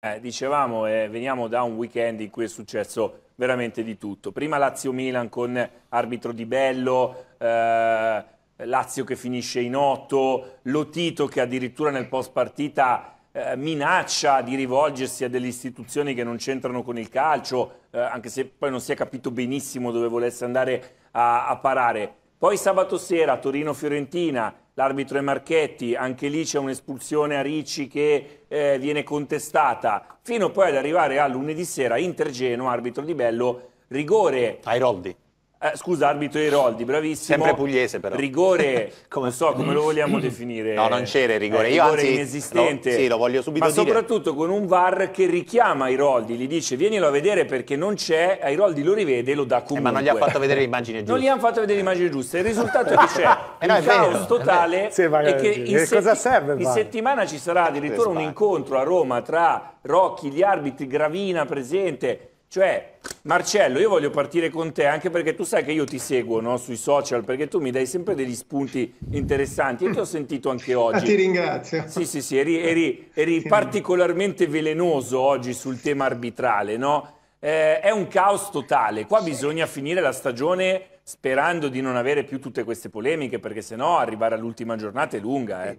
Eh, dicevamo, eh, veniamo da un weekend in cui è successo veramente di tutto. Prima Lazio-Milan con arbitro Di Bello, eh, Lazio che finisce in otto, Lotito che addirittura nel post partita eh, minaccia di rivolgersi a delle istituzioni che non c'entrano con il calcio, eh, anche se poi non si è capito benissimo dove volesse andare a, a parare. Poi sabato sera Torino-Fiorentina, l'arbitro è Marchetti, anche lì c'è un'espulsione a Ricci che eh, viene contestata, fino poi ad arrivare a lunedì sera Inter Geno, arbitro di Bello, rigore. Airoldi. Eh, scusa, arbitro Eroldi, bravissimo. Sempre pugliese però. Rigore, come so, come lo vogliamo definire? No, non c'era il rigore. Eh, rigore anzi, inesistente. Lo, sì, lo voglio subito Ma dire. soprattutto con un VAR che richiama Eroldi, gli dice vienilo a vedere perché non c'è, eh, Eroldi lo rivede e lo dà comunque. Eh, ma non gli ha fatto vedere l'immagine giusta. Non gli hanno fatto vedere l'immagine giusta. Il risultato è che c'è eh, un caos vero, totale eh, sì, e che in, setti serve, in settimana ci sarà addirittura un incontro a Roma tra Rocchi, gli arbitri, Gravina presente cioè, Marcello, io voglio partire con te anche perché tu sai che io ti seguo no, sui social perché tu mi dai sempre degli spunti interessanti e ti ho sentito anche ah, oggi. Ah, ti ringrazio. Sì, sì, sì, eri, eri, eri sì. particolarmente velenoso oggi sul tema arbitrale, no? Eh, è un caos totale, qua bisogna finire la stagione sperando di non avere più tutte queste polemiche perché sennò arrivare all'ultima giornata è lunga. Eh.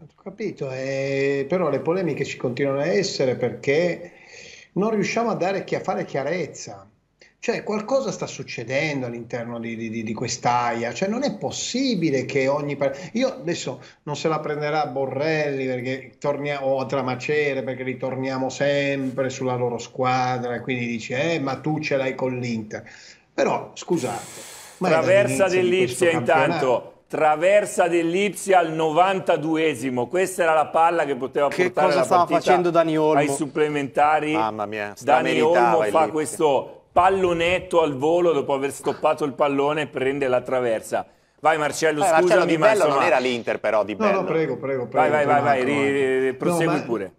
Ho capito, eh, però le polemiche ci continuano a essere perché non riusciamo a, dare, a fare chiarezza. Cioè qualcosa sta succedendo all'interno di, di, di quest'AIA, cioè non è possibile che ogni... Io adesso non se la prenderà Borrelli perché torniamo, o Tramacere perché ritorniamo sempre sulla loro squadra e quindi dice eh ma tu ce l'hai con l'Inter. Però scusate. Traversa dell'Ipsia, intanto, traversa dell'Ipsia al 92esimo. Questa era la palla che poteva che portare cosa la stava facendo Dani Olmo? ai supplementari. Mamma mia, Dani Olmo fa questo pallonetto al volo dopo aver stoppato il pallone e prende la traversa. Vai Marcello, eh, scusami, Marcello di Bello ma insomma... non era l'Inter però di Bello. No, no, prego, prego, prego. Vai, vai, vai, vai, ri, ri, prosegui no, ma... pure.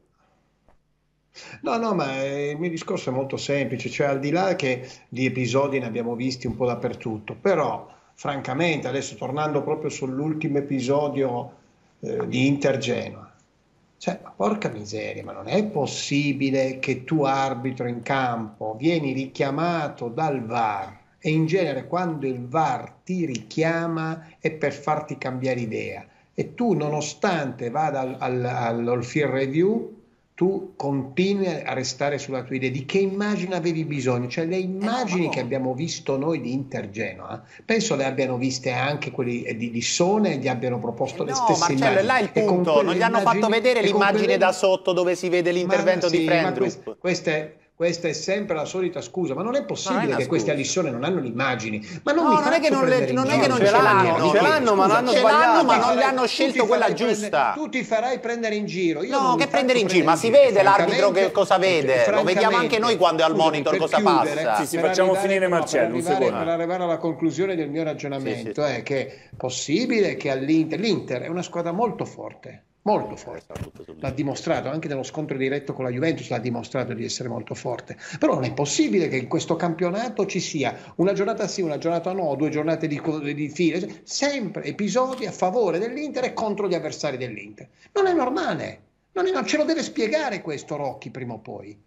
No, no, ma eh, il mio discorso è molto semplice, cioè al di là che di episodi ne abbiamo visti un po' dappertutto, però francamente, adesso tornando proprio sull'ultimo episodio eh, di Inter Genoa. Cioè, ma porca miseria, ma non è possibile che tu arbitro in campo vieni richiamato dal VAR e in genere quando il VAR ti richiama è per farti cambiare idea e tu nonostante vada al, al, all'Olfir Review tu continui a restare sulla tua idea di che immagine avevi bisogno, cioè le eh, immagini che abbiamo visto noi di Inter Genoa, penso le abbiano viste anche quelli eh, di, di Sone e gli abbiano proposto eh le no, stesse Marcello, immagini. No, Marcello, là il punto, non gli hanno fatto vedere l'immagine quelle... da sotto dove si vede l'intervento ma, sì, di Prendrup. Queste, queste questa è sempre la solita scusa, ma non è possibile che queste alliscione non hanno le immagini. Ma non, no, non è che non, le, non, è che non ce, l'hanno, no, ce l'hanno, ma, scusa, ce ma non le hanno scelto quella giusta. Prendere, tu ti farai prendere in giro. Io no, che prendere in giro, ma si vede l'arbitro che cosa vede, lo vediamo anche noi quando è al monitor cosa chiudere, passa. Sì, sì, facciamo finire Marcello, un secondo. Per arrivare alla conclusione del mio ragionamento è che è possibile che all'Inter, l'Inter è una squadra molto forte molto forte. L'ha dimostrato anche nello scontro diretto con la Juventus, l'ha dimostrato di essere molto forte. Però non è possibile che in questo campionato ci sia una giornata sì, una giornata no, due giornate di, di file, sempre episodi a favore dell'Inter e contro gli avversari dell'Inter. Non è normale, non, è, non ce lo deve spiegare questo Rocchi prima o poi.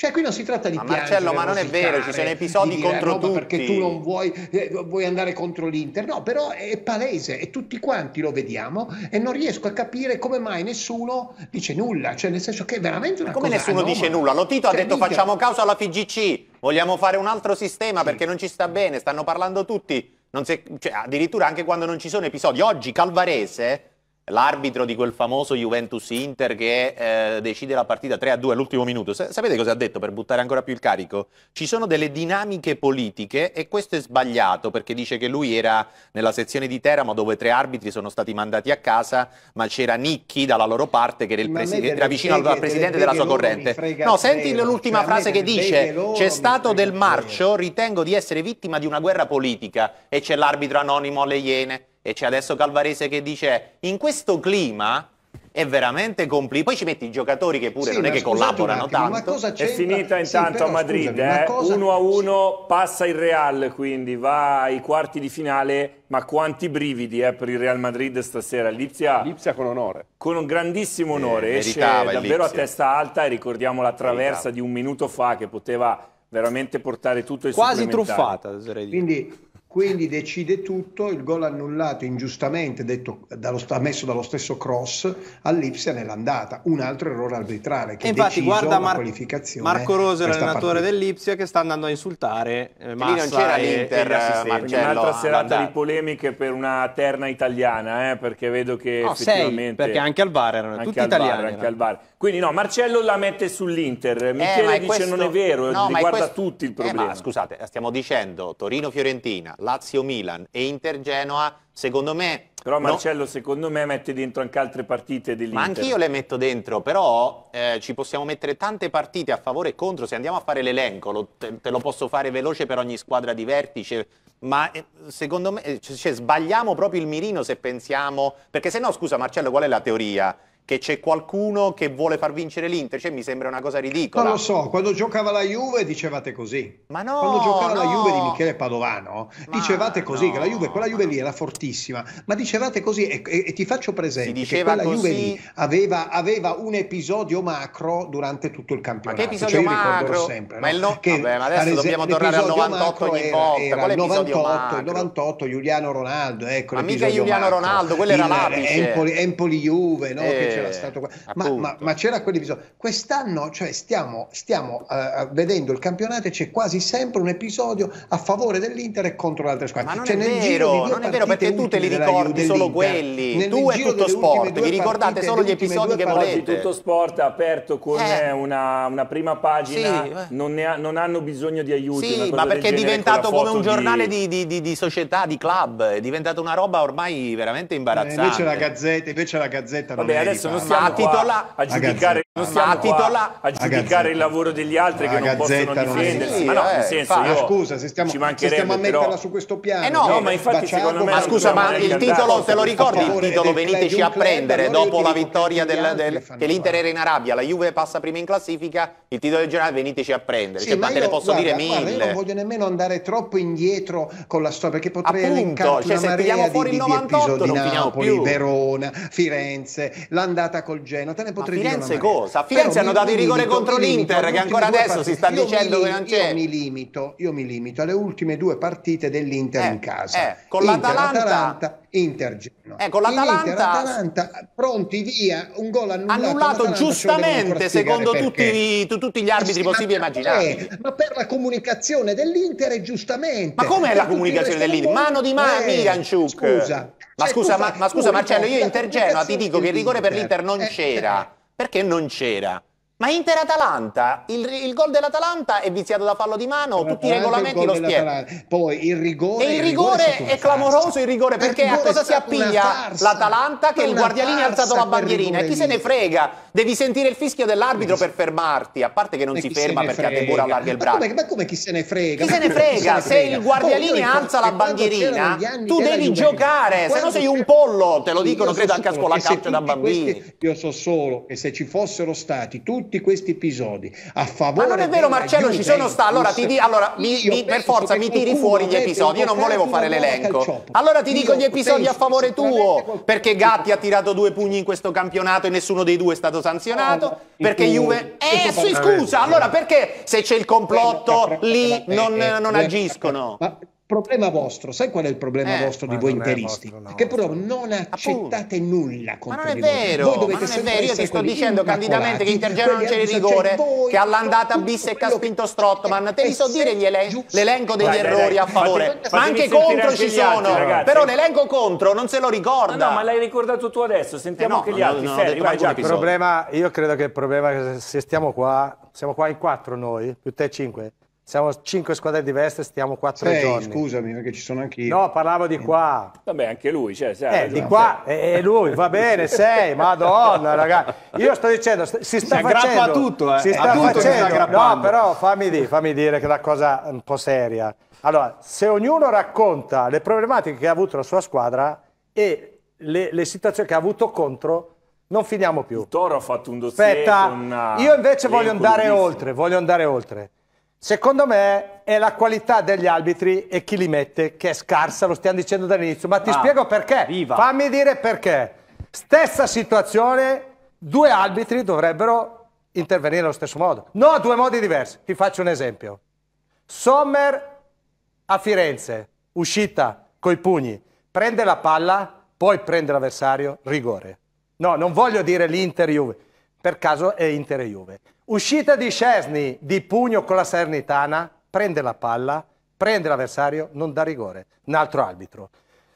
Cioè, qui non si tratta di ma Marcello, ma non è vero, ci sono episodi di contro no, tutti. Perché tu non vuoi, eh, vuoi, andare contro l'Inter. No, però è palese e tutti quanti lo vediamo e non riesco a capire come mai nessuno dice nulla. Cioè, nel senso che è veramente una ma come cosa nessuno anoma. dice nulla? Lotito cioè, ha detto mica... facciamo causa alla FIGC, vogliamo fare un altro sistema sì. perché non ci sta bene, stanno parlando tutti. Si... Cioè, addirittura anche quando non ci sono episodi. Oggi Calvarese l'arbitro di quel famoso Juventus-Inter che eh, decide la partita 3-2 all'ultimo minuto. Sa sapete cosa ha detto per buttare ancora più il carico? Ci sono delle dinamiche politiche e questo è sbagliato perché dice che lui era nella sezione di Teramo dove tre arbitri sono stati mandati a casa, ma c'era Nicchi dalla loro parte che era, era vicino al, presidente della sua corrente. No, senti l'ultima cioè, frase che dice, c'è stato del marcio, ritengo di essere vittima di una guerra politica e c'è l'arbitro anonimo alle Iene. E c'è adesso Calvarese che dice in questo clima è veramente complicato. Poi ci metti i giocatori che pure sì, non è che collaborano attimo, tanto. È finita intanto sì, però, a Madrid, 1 eh? cosa... a 1 passa il Real, quindi va ai quarti di finale, ma quanti brividi eh, per il Real Madrid stasera. Lipsia, Lipsia con onore. Con un grandissimo eh, onore, eh, esce davvero a testa alta e ricordiamo la traversa Meritava. di un minuto fa che poteva veramente portare tutto il Quasi truffata, oserei dire. Quindi quindi decide tutto, il gol annullato ingiustamente detto, dallo, ammesso dallo stesso cross all'Ipsia nell'andata, un altro errore arbitrale che infatti guarda Mar- Marco Rosa, l'allenatore dell'Ipsia che sta andando a insultare eh, Massa lì non c'era e, l'Inter, e eh, Marcello, un'altra serata di polemiche per una terna italiana eh, perché vedo che no, effettivamente sei, perché anche al VAR erano tutti italiani anche al VAR quindi no, Marcello la mette sull'Inter, eh, Michele eh, dice questo... non è vero, no, riguarda questo... tutti il problema. Eh, ma scusate, stiamo dicendo Torino-Fiorentina, Lazio-Milan e Inter-Genoa, secondo me... Però Marcello no... secondo me mette dentro anche altre partite dell'Inter. Ma anch'io le metto dentro, però eh, ci possiamo mettere tante partite a favore e contro, se andiamo a fare l'elenco, te, te, lo posso fare veloce per ogni squadra di vertice, ma eh, secondo me cioè, sbagliamo proprio il mirino se pensiamo... Perché se no, scusa Marcello, qual è la teoria? che c'è qualcuno che vuole far vincere l'Inter, cioè mi sembra una cosa ridicola. Non lo so, quando giocava la Juve dicevate così. Ma no! Quando giocava no. la Juve di Michele Padovano ma dicevate così, no, che la Juve, quella Juve no. lì era fortissima, ma dicevate così e, e, e ti faccio presente che quella così... Juve lì aveva, aveva, un episodio macro durante tutto il campionato. Ma che episodio cioè, macro? Sempre, ma, no... che, Vabbè, ma adesso dobbiamo tornare al 98 ogni era, volta. Era, era 98, il 98, Giuliano Ronaldo, ecco Ma mica Giuliano macro. Ronaldo, quello era l'apice. Empoli, Empoli Juve, no? Eh c'era eh, stato, ma, ma, ma c'era quell'episodio Quest'anno cioè, stiamo, stiamo uh, vedendo il campionato e c'è quasi sempre un episodio a favore dell'Inter e contro le altre squadre Ma non, cioè, è, vero, non è vero, perché tu te li ricordi solo quelli, nel, tu nel e tutto sport, vi ricordate partite, solo gli episodi che volete. Tutto sport ha aperto con eh. una, una, prima pagina, sì, eh. non, ha, non, hanno bisogno di aiuto. Sì, ma perché è diventato come un giornale di, di, di, di società, di club, è diventata una roba ormai veramente imbarazzante. Eh, invece la Gazzetta, invece la Gazzetta Vabbè, adesso adesso non stiamo titola, a giudicare, non stiamo titola, a giudicare il lavoro degli altri la che non Gazzetta possono difendersi. Non ma no, eh, nel senso, fa, io scusa, se stiamo, se stiamo a metterla però... su questo piano. Eh no, no ma infatti secondo me Ma scusa, ma il titolo te lo ricordi il titolo veniteci a prendere dopo la vittoria del che l'Inter era in Arabia, la Juve passa prima in classifica, il titolo del generale veniteci a prendere, cioè ma te ne posso dire mille. Io non voglio nemmeno andare troppo indietro con la storia perché potrei elencarti cioè, una marea di episodi di Napoli, Verona, Firenze, la andata col Genoa, te ne potrei dire Firenze cosa? A Firenze hanno dato il rigore contro l'Inter, che ancora adesso partite. si sta io dicendo che non c'è. Io mi, limito, io mi limito alle ultime due partite dell'Inter eh, in casa. Eh, con l'Atalanta... Inter Genoa. Eh, con l'Atalanta pronti via, un gol annullato. Annullato giustamente secondo tutti, tu, tutti, gli arbitri ma possibili e immaginabili. Eh, ma per la comunicazione dell'Inter è giustamente. Ma com'è la comunicazione dell'Inter? Mano di mano, eh, Miganchuk. Scusa, ma scusa, ma, ma scusa Marcello, io intergenoa ti dico che il rigore per l'Inter non eh, eh. c'era. Perché non c'era? Ma Inter-Atalanta, il, il gol dell'Atalanta è viziato da fallo di mano, tutti i regolamenti lo spiegano. Poi il rigore... E il rigore, il rigore è, è clamoroso, il rigore, perché il rigore a cosa si appiglia l'Atalanta che il guardialino ha alzato la bandierina? E chi se ne frega? Devi sentire il fischio dell'arbitro per fermarti, a parte che non e si ferma perché ha paura allarga il braccio. Ma come, ma come chi se ne frega? Chi se ne frega? Se il guardialini alza la bandierina, tu devi giocare, se no sei un pollo, te lo dicono credo anche a scuola calcio da bambini. Io so solo che se ci fossero stati tutti tutti questi episodi a favore Ma non è vero Marcello, ci sono sta, allora, ti di, allora mi, mi, per forza mi tiri fuori gli episodi, io non volevo fare l'elenco. Allora ti io dico gli episodi a favore tuo, perché Gatti ha tirato due pugni in questo campionato e nessuno dei due è stato sanzionato, no, perché tu, Juve... Eh, su, scusa, allora perché se c'è il complotto lì non, non agiscono? Ma problema vostro, sai qual è il problema eh, vostro di voi interisti? Vostro, no, che però non accettate Appunto. nulla contro ma non è vero, voi. Voi ma non è vero, io ti sto dicendo candidamente che in non c'è il rigore, cioè che all'andata bis Bissecca ha spinto Strottman, te li so dire gli elen l'elenco degli dai, errori dai, dai. a favore, ma anche contro ci sono, altri, però l'elenco contro non se lo ricorda. No, no ma l'hai ricordato tu adesso, sentiamo eh anche gli altri, il problema, io credo che il problema se stiamo qua, siamo qua in quattro noi, più te cinque, siamo cinque squadre diverse, stiamo quattro Sei, giorni. scusami, perché ci sono anche io. No, parlavo di qua. Vabbè, anche lui, cioè, eh, di qua, e eh, lui, va bene, sei, madonna, ragazzi. Io sto dicendo, si sta si facendo... a tutto, eh. Si sta tutto facendo, sta no, però fammi, di, fammi dire che è una cosa un po' seria. Allora, se ognuno racconta le problematiche che ha avuto la sua squadra e le, le situazioni che ha avuto contro, non finiamo più. Il Toro ha fatto un dossier Aspetta, io invece voglio andare oltre, voglio andare oltre Secondo me è la qualità degli arbitri e chi li mette che è scarsa, lo stiamo dicendo dall'inizio, ma ti ah, spiego perché. Viva. Fammi dire perché. Stessa situazione, due arbitri dovrebbero intervenire allo stesso modo. No, a due modi diversi. Ti faccio un esempio. Sommer a Firenze, uscita coi pugni, prende la palla, poi prende l'avversario, rigore. No, non voglio dire l'Inter-Juve, per caso è Inter-Juve. Uscita di Scesni di pugno con la Salernitana, prende la palla, prende l'avversario, non dà rigore. Un altro arbitro.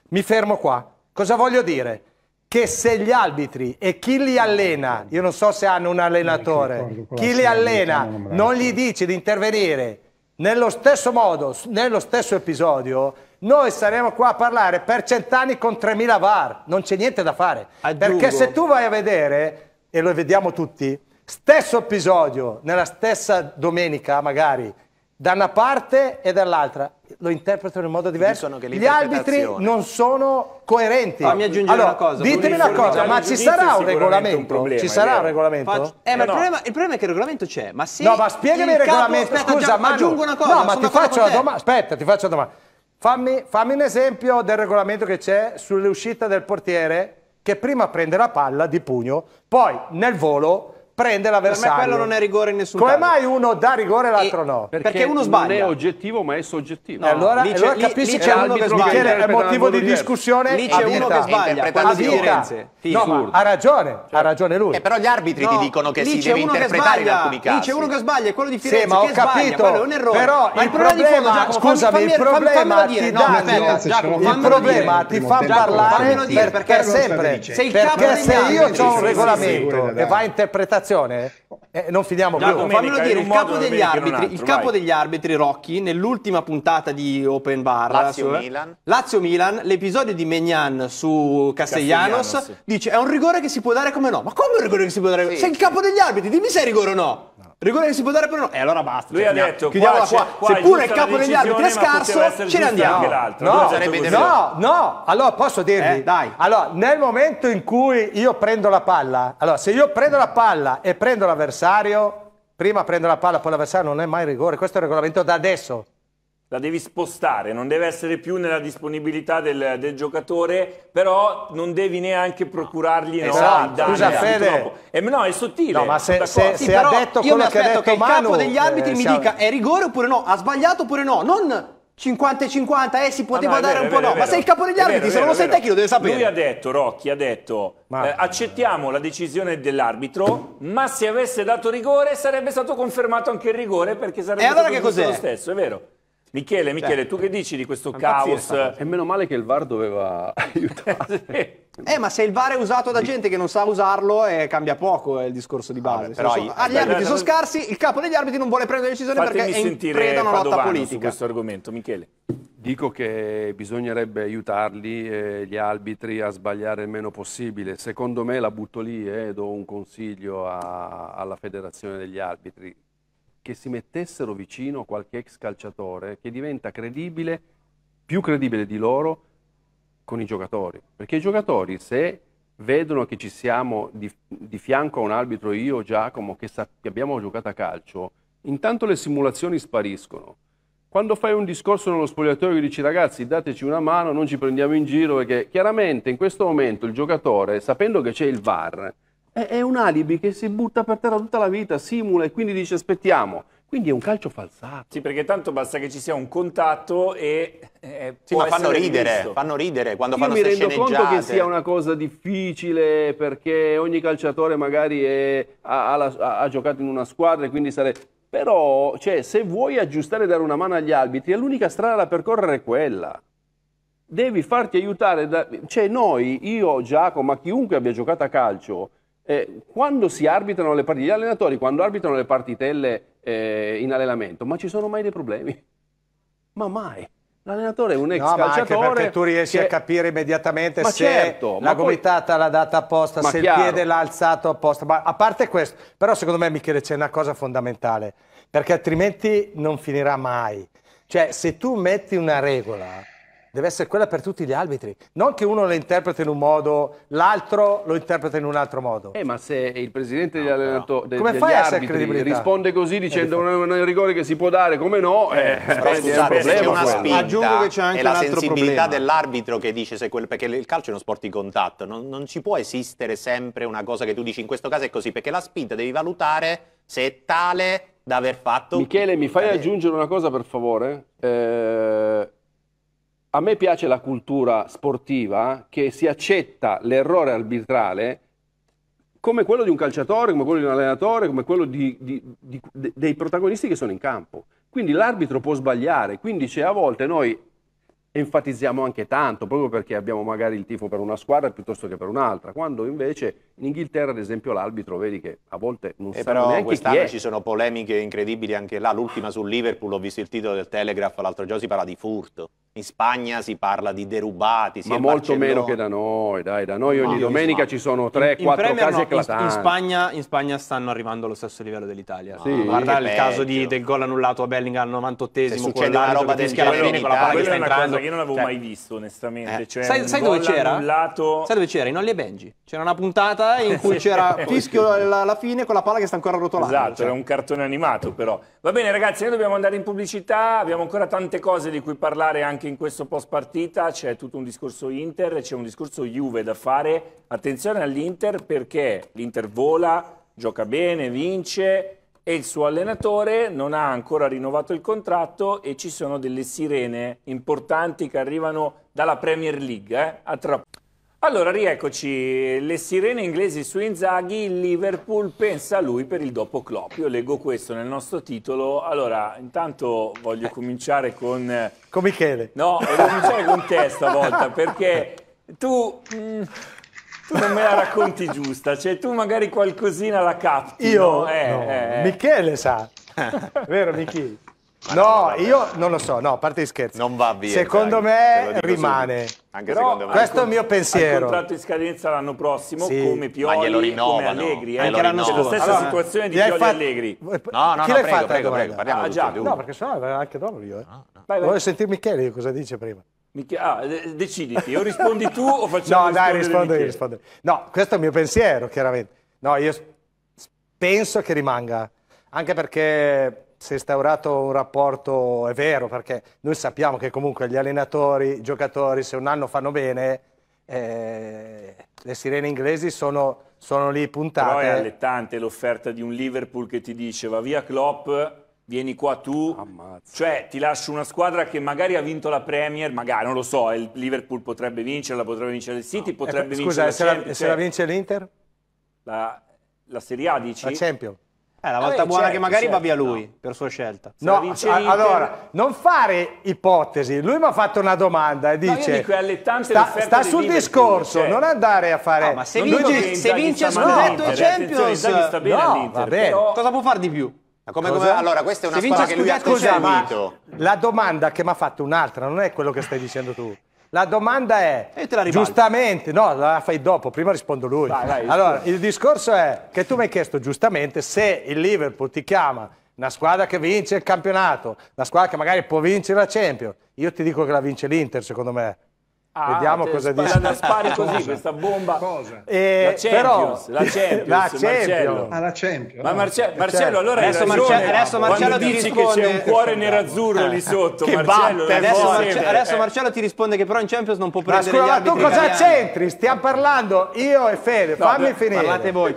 Mi fermo qua. Cosa voglio dire? Che se gli arbitri e chi li allena, io non so se hanno un allenatore, ecco, ecco, chi li allena non gli dice di intervenire nello stesso modo, nello stesso episodio, noi saremo qua a parlare per cent'anni con 3.000 VAR. Non c'è niente da fare. Aggiungo. Perché se tu vai a vedere, e lo vediamo tutti, Stesso episodio, nella stessa domenica magari, da una parte e dall'altra lo interpretano in modo diverso. Gli arbitri non sono coerenti. Fammi ah, aggiungere allora, una cosa. Ditemi una cosa, ma ci sarà un regolamento? Problema, ci sarà un regolamento? Faccio... Eh, ma eh, no. il, problema, il, problema, è che il regolamento c'è, ma se No, ma spiegami il, il regolamento, capo, scusa, ma aggiungo una cosa. No, ma ti faccio una domanda, aspetta, ti faccio una domanda. Fammi, fammi un esempio del regolamento che c'è sull'uscita del portiere che prima prende la palla di pugno, poi nel volo prende l'avversario. Ma quello non è rigore in nessun Come caso. mai uno dà rigore e l'altro no? Perché, perché, uno sbaglia. Non è oggettivo, ma è soggettivo. No, allora, lì allora capisci c'è uno che sbaglia. Michele, è motivo di discussione. Lì c'è uno che sbaglia. Quando differenze. No, ha ragione, cioè. ha ragione lui. Eh, però gli arbitri no, ti dicono che si deve interpretare in alcuni casi. Lì c'è uno che sbaglia, è quello di Firenze sì, ma ho capito. è un errore. Però il problema, scusami, il problema ti dà il problema ti fa parlare per sempre perché se io ho un regolamento e va interpretato relazione eh, non finiamo più. Domenica, Fammelo dire, il capo, degli arbitri, altro, il capo degli arbitri, Rocchi, nell'ultima puntata di Open Bar, Lazio-Milan, Lazio-Milan l'episodio di Megnan su Castellanos, Castellanos sì. dice è un rigore che si può dare come no. Ma come è un rigore che si può dare? Sì, Sei sì. il capo degli arbitri, dimmi se è rigore o no. no. Rigore che si può dare però no. E eh, allora basta. Lui cioè, ha detto, chiudiamo qua, qua. qua seppure il capo degli arbitri è scarso, ce ne andiamo. No, no, no, allora posso dirvi, eh? dai. Allora, nel momento in cui io prendo la palla, allora se io prendo la palla e prendo l'avversario, prima prendo la palla, poi l'avversario non è mai rigore, questo è il regolamento da adesso la devi spostare, non deve essere più nella disponibilità del, del giocatore, però non devi neanche procurargli esatto. no, danni. Scusa Fede. Eh, no, è sottile. No, ma se, se, se ha detto quello che ha detto che Manu, il capo degli arbitri eh, mi dica è rigore oppure no, ha sbagliato oppure no, non 50 e 50, eh, si poteva ah, no, dare vero, un po' vero, no, ma sei il capo degli arbitri, vero, se non lo chi lo deve sapere. Lui ha detto, Rocchi ha detto, ma... eh, accettiamo la decisione dell'arbitro, ma se avesse dato rigore sarebbe stato confermato anche il rigore perché sarebbe e allora stato che lo stesso, è vero. Michele, Michele, cioè, tu che dici di questo caos? E meno male che il VAR doveva aiutare. sì. Eh, ma se il VAR è usato da gente che non sa usarlo, eh, cambia poco eh, il discorso di ah, base. Vabbè, però Sono- ah, gli beh, arbitri beh, sono scarsi, il capo degli arbitri non vuole prendere decisioni Fatemi perché è in sentire preda a una lotta Padovano su questo argomento, Michele. Dico che bisognerebbe aiutarli, eh, gli arbitri, a sbagliare il meno possibile. Secondo me la butto lì eh, e do un consiglio a- alla federazione degli arbitri che si mettessero vicino a qualche ex calciatore che diventa credibile, più credibile di loro, con i giocatori. Perché i giocatori, se vedono che ci siamo di, di fianco a un arbitro, io, Giacomo, che, sa, che abbiamo giocato a calcio, intanto le simulazioni spariscono. Quando fai un discorso nello spogliatoio e dici ragazzi dateci una mano, non ci prendiamo in giro, perché chiaramente in questo momento il giocatore, sapendo che c'è il VAR, è, è un alibi che si butta per terra tutta la vita, simula e quindi dice aspettiamo. Quindi è un calcio falsato. Sì, perché tanto basta che ci sia un contatto e... Eh, sì, ma fanno ridere, rivisto. fanno ridere quando Io fanno queste sceneggiate. mi rendo conto che sia una cosa difficile perché ogni calciatore magari è, ha, ha, la, ha, giocato in una squadra e quindi sarebbe... Però, cioè, se vuoi aggiustare e dare una mano agli arbitri, l'unica strada da percorrere è quella devi farti aiutare da... cioè noi, io, Giacomo, ma chiunque abbia giocato a calcio eh, quando si arbitrano le partite, gli allenatori quando arbitrano le partitelle eh, in allenamento, ma ci sono mai dei problemi? Ma mai. L'allenatore è un ex no, calciatore. Ma anche perché tu riesci che... a capire immediatamente ma se certo, la gomitata poi... l'ha data apposta, ma se chiaro. il piede l'ha alzato apposta. Ma a parte questo, però secondo me Michele c'è una cosa fondamentale, perché altrimenti non finirà mai. Cioè se tu metti una regola deve essere quella per tutti gli arbitri, non che uno la interpreta in un modo, l'altro lo interpreta in un altro modo. Eh, ma se il presidente degli, no, allenato, de, come degli fai arbitri risponde così eh, dicendo che non è un rigore che si può dare, come no, eh, eh però, eh, scusate, è c'è una spinta, aggiungo che c'è anche è la sensibilità dell'arbitro che dice se quel, perché il calcio è uno sport di contatto, non, non ci può esistere sempre una cosa che tu dici in questo caso è così, perché la spinta devi valutare se è tale da aver fatto... Michele, mi fai aggiungere una cosa per favore? Eh a me piace la cultura sportiva che si accetta l'errore arbitrale come quello di un calciatore, come quello di un allenatore, come quello di, di, di, dei protagonisti che sono in campo. Quindi l'arbitro può sbagliare, quindi c'è a volte noi enfatizziamo anche tanto, proprio perché abbiamo magari il tifo per una squadra piuttosto che per un'altra, quando invece in Inghilterra, ad esempio, l'arbitro, vedi che a volte non e eh, sanno neanche quest'anno chi è. ci sono polemiche incredibili anche là. L'ultima sul Liverpool, ho visto il titolo del Telegraph, l'altro giorno si parla di furto. In Spagna si parla di derubati. Ma molto Barcellona. meno che da noi, dai. Da noi ogni no, domenica esatto. ci sono 3-4 casi no, eclatanti. In Spagna, in Spagna, stanno arrivando allo stesso livello dell'Italia. Sì. No, guarda il peggio. caso di, del gol annullato a Bellingham al 98esimo. Succede una roba del genere con la palla che sta entrando. Io non l'avevo cioè. mai visto, onestamente. Eh. Cioè, sai, sai dove c'era? Annullato... Sai dove c'era? In Olli e Benji. C'era una puntata in eh, cui c'era Fischio alla fine con la palla che sta ancora rotolando. Esatto, cioè. era un cartone animato però. Va bene ragazzi, noi dobbiamo andare in pubblicità, abbiamo ancora tante cose di cui parlare anche in questo post partita, c'è tutto un discorso Inter, c'è un discorso Juve da fare. Attenzione all'Inter perché l'Inter vola, gioca bene, vince e il suo allenatore non ha ancora rinnovato il contratto e ci sono delle sirene importanti che arrivano dalla Premier League. Eh? A tra poco. Allora, rieccoci, le sirene inglesi su Inzaghi, Liverpool pensa a lui per il dopo Klopp. Io leggo questo nel nostro titolo. Allora, intanto voglio eh. cominciare con... Con Michele. No, voglio cominciare con te stavolta, perché tu... Mh, mm, tu non me la racconti giusta, cioè tu magari qualcosina la capti. Io? No? Eh, no. Eh, eh. Michele sa, vero Michele? No, io non lo so, no, a parte gli scherzi. Non va via. Secondo dai, me rimane. Subito. Anche Però secondo me. Questo è il mio pensiero. Il contratto in scadenza l'anno prossimo sì. come Pioli rinnovano, come Allegri, eh? anche l'anno scorso. la stessa allora, situazione di Pioli e Allegri. No, no, Chi no, prego, fatta prego, prego, parliamo ah, già. No, perché sennò no, anche dopo io. Eh. Ah, no. vai, sentire Michele cosa dice prima. Mich ah, deciditi, o rispondi tu o facciamo No, dai, rispondo io, rispondo. No, questo è il mio pensiero, chiaramente. No, io penso che rimanga, anche perché si è instaurato un rapporto, è vero, perché noi sappiamo che comunque gli allenatori, i giocatori, se un anno fanno bene, eh, le sirene inglesi sono, sono, lì puntate. Però è allettante l'offerta di un Liverpool che ti dice va via Klopp, vieni qua tu, Ammazza. cioè ti lascio una squadra che magari ha vinto la Premier, magari non lo so, il Liverpool potrebbe vincerla, potrebbe vincere il City, no. Eh, potrebbe eh, vincere scusa, la Scusa, se, se la cioè vince l'Inter? La, la Serie A dici? La Champions. È eh, la eh, volta eh, buona certo, che magari certo, va via certo, lui, no. per sua scelta. Se no, vincevi, allora, non fare ipotesi. Lui mi ha fatto una domanda e dice... No, sta, sta sul discorso, cioè. non andare a fare... No, ma se, vince, dice, se vince Scudetto e Champions... Sta bene no, vabbè. Cosa può fare di più? Come, come, allora, questa è una se che lui ha costruito. La domanda che mi ha fatto un'altra non è quello che stai dicendo tu. La domanda è, giustamente, no, la fai dopo, prima rispondo lui. Vai, vai, allora, scusa. il discorso è che tu mi hai chiesto giustamente se il Liverpool ti chiama una squadra che vince il campionato, una squadra che magari può vincere la Champions. Io ti dico che la vince l'Inter, secondo me. Ah, Vediamo cioè, cosa dice. La spari così cosa? questa bomba. Cosa? Eh, la Champions, però, la Champions, la Champions. Ah, la Champions. Ma eh, Marce- certo. Marcello, allora adesso, Marce- adesso Marcello ti dici risponde... che c'è un cuore nerazzurro lì eh, sotto, che Marcello. Batte, adesso, Marce- adesso eh. Marcello ti risponde che però in Champions non può prendere ma scusa, ma tu cosa italiani. c'entri? Stiamo parlando io e Fede, no, fammi beh, finire. Parlate voi.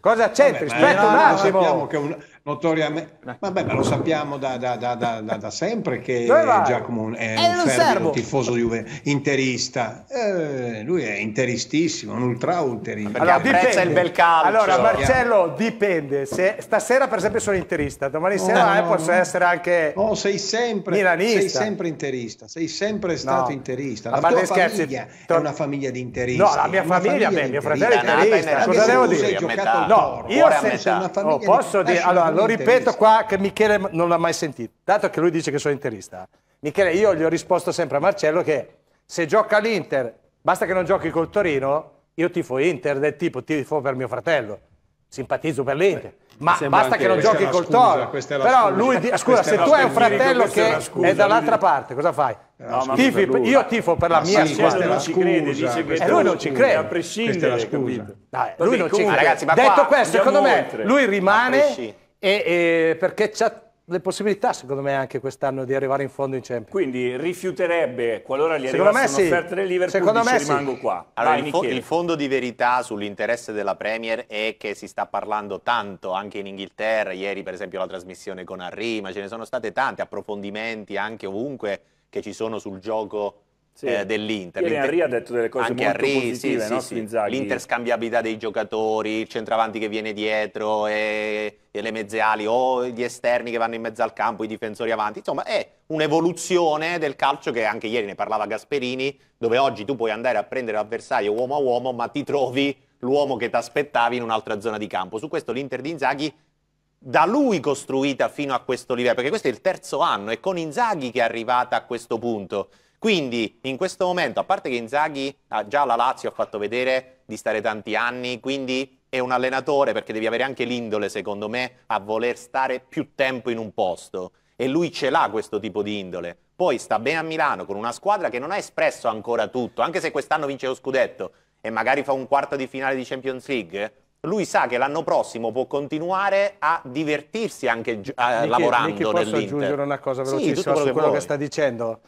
Cosa c'entri? Aspetta un attimo. Sappiamo che un Notoriamente, eh. vabbè, ma lo sappiamo da, da, da, da sempre che Giacomo è eh, un fervente tifoso Juve, interista. Eh, lui è interistissimo, un ultra ulterista. Allora, dipende. il bel calcio. Allora, Marcello, dipende. Se stasera, per esempio, sono interista, domani sera no, eh, no, posso essere anche. No, sei sempre, milanista. sei sempre interista, sei sempre stato interista. La ma tua scherzi, famiglia è una famiglia di interisti. No, la mia famiglia, beh, mio fratello è interista. Cosa devo dire? io senza una famiglia. Posso dire, allora lo ripeto qua che Michele non l'ha mai sentito, dato che lui dice che sono interista. Michele, io gli ho risposto sempre a Marcello che se gioca l'Inter, basta che non giochi col Torino, io tifo Inter del tipo tifo per mio fratello, simpatizzo per l'Inter. Ma basta che non giochi col Toro. Però lui, di, scusa, se tu hai un fratello che è dall'altra parte, cosa fai? No, Tifi, io tifo per la ah, mia sì, squadra. Non ci crede, dice che e lui non ci crede, a prescindere, Dai, lui non ci crede. Ragazzi, Detto questo, secondo me, lui rimane e, e perché c'ha le possibilità, secondo me, anche quest'anno di arrivare in fondo in Champions. Quindi rifiuterebbe, qualora gli secondo arrivasse un'offerta sì. del Liverpool, secondo dice, me rimango qua. Allora, Vai, il, fo il, fondo di verità sull'interesse della Premier è che si sta parlando tanto, anche in Inghilterra, ieri per esempio la trasmissione con Arrima, ce ne sono state tante, approfondimenti anche ovunque che ci sono sul gioco sì. eh, dell'Inter. Ieri Henry ha detto delle cose anche molto Henry, positive, sì, no? sì, sì. L'interscambiabilità dei giocatori, il centravanti che viene dietro, e, e le mezze ali, o gli esterni che vanno in mezzo al campo, i difensori avanti. Insomma, è un'evoluzione del calcio che anche ieri ne parlava Gasperini, dove oggi tu puoi andare a prendere l'avversario uomo a uomo, ma ti trovi l'uomo che ti aspettavi in un'altra zona di campo. Su questo l'Inter di Inzaghi da lui costruita fino a questo livello, perché questo è il terzo anno, è con Inzaghi che è arrivata a questo punto. Quindi in questo momento, a parte che Inzaghi ah, già la Lazio ha fatto vedere di stare tanti anni, quindi è un allenatore perché devi avere anche l'indole, secondo me, a voler stare più tempo in un posto. E lui ce l'ha questo tipo di indole. Poi sta bene a Milano con una squadra che non ha espresso ancora tutto, anche se quest'anno vince lo scudetto e magari fa un quarto di finale di Champions League, lui sa che l'anno prossimo può continuare a divertirsi anche eh, Nicky, lavorando Nicky, posso nell'Inter. aggiungere una cosa velocissima sì, su quello che, che sta dicendo?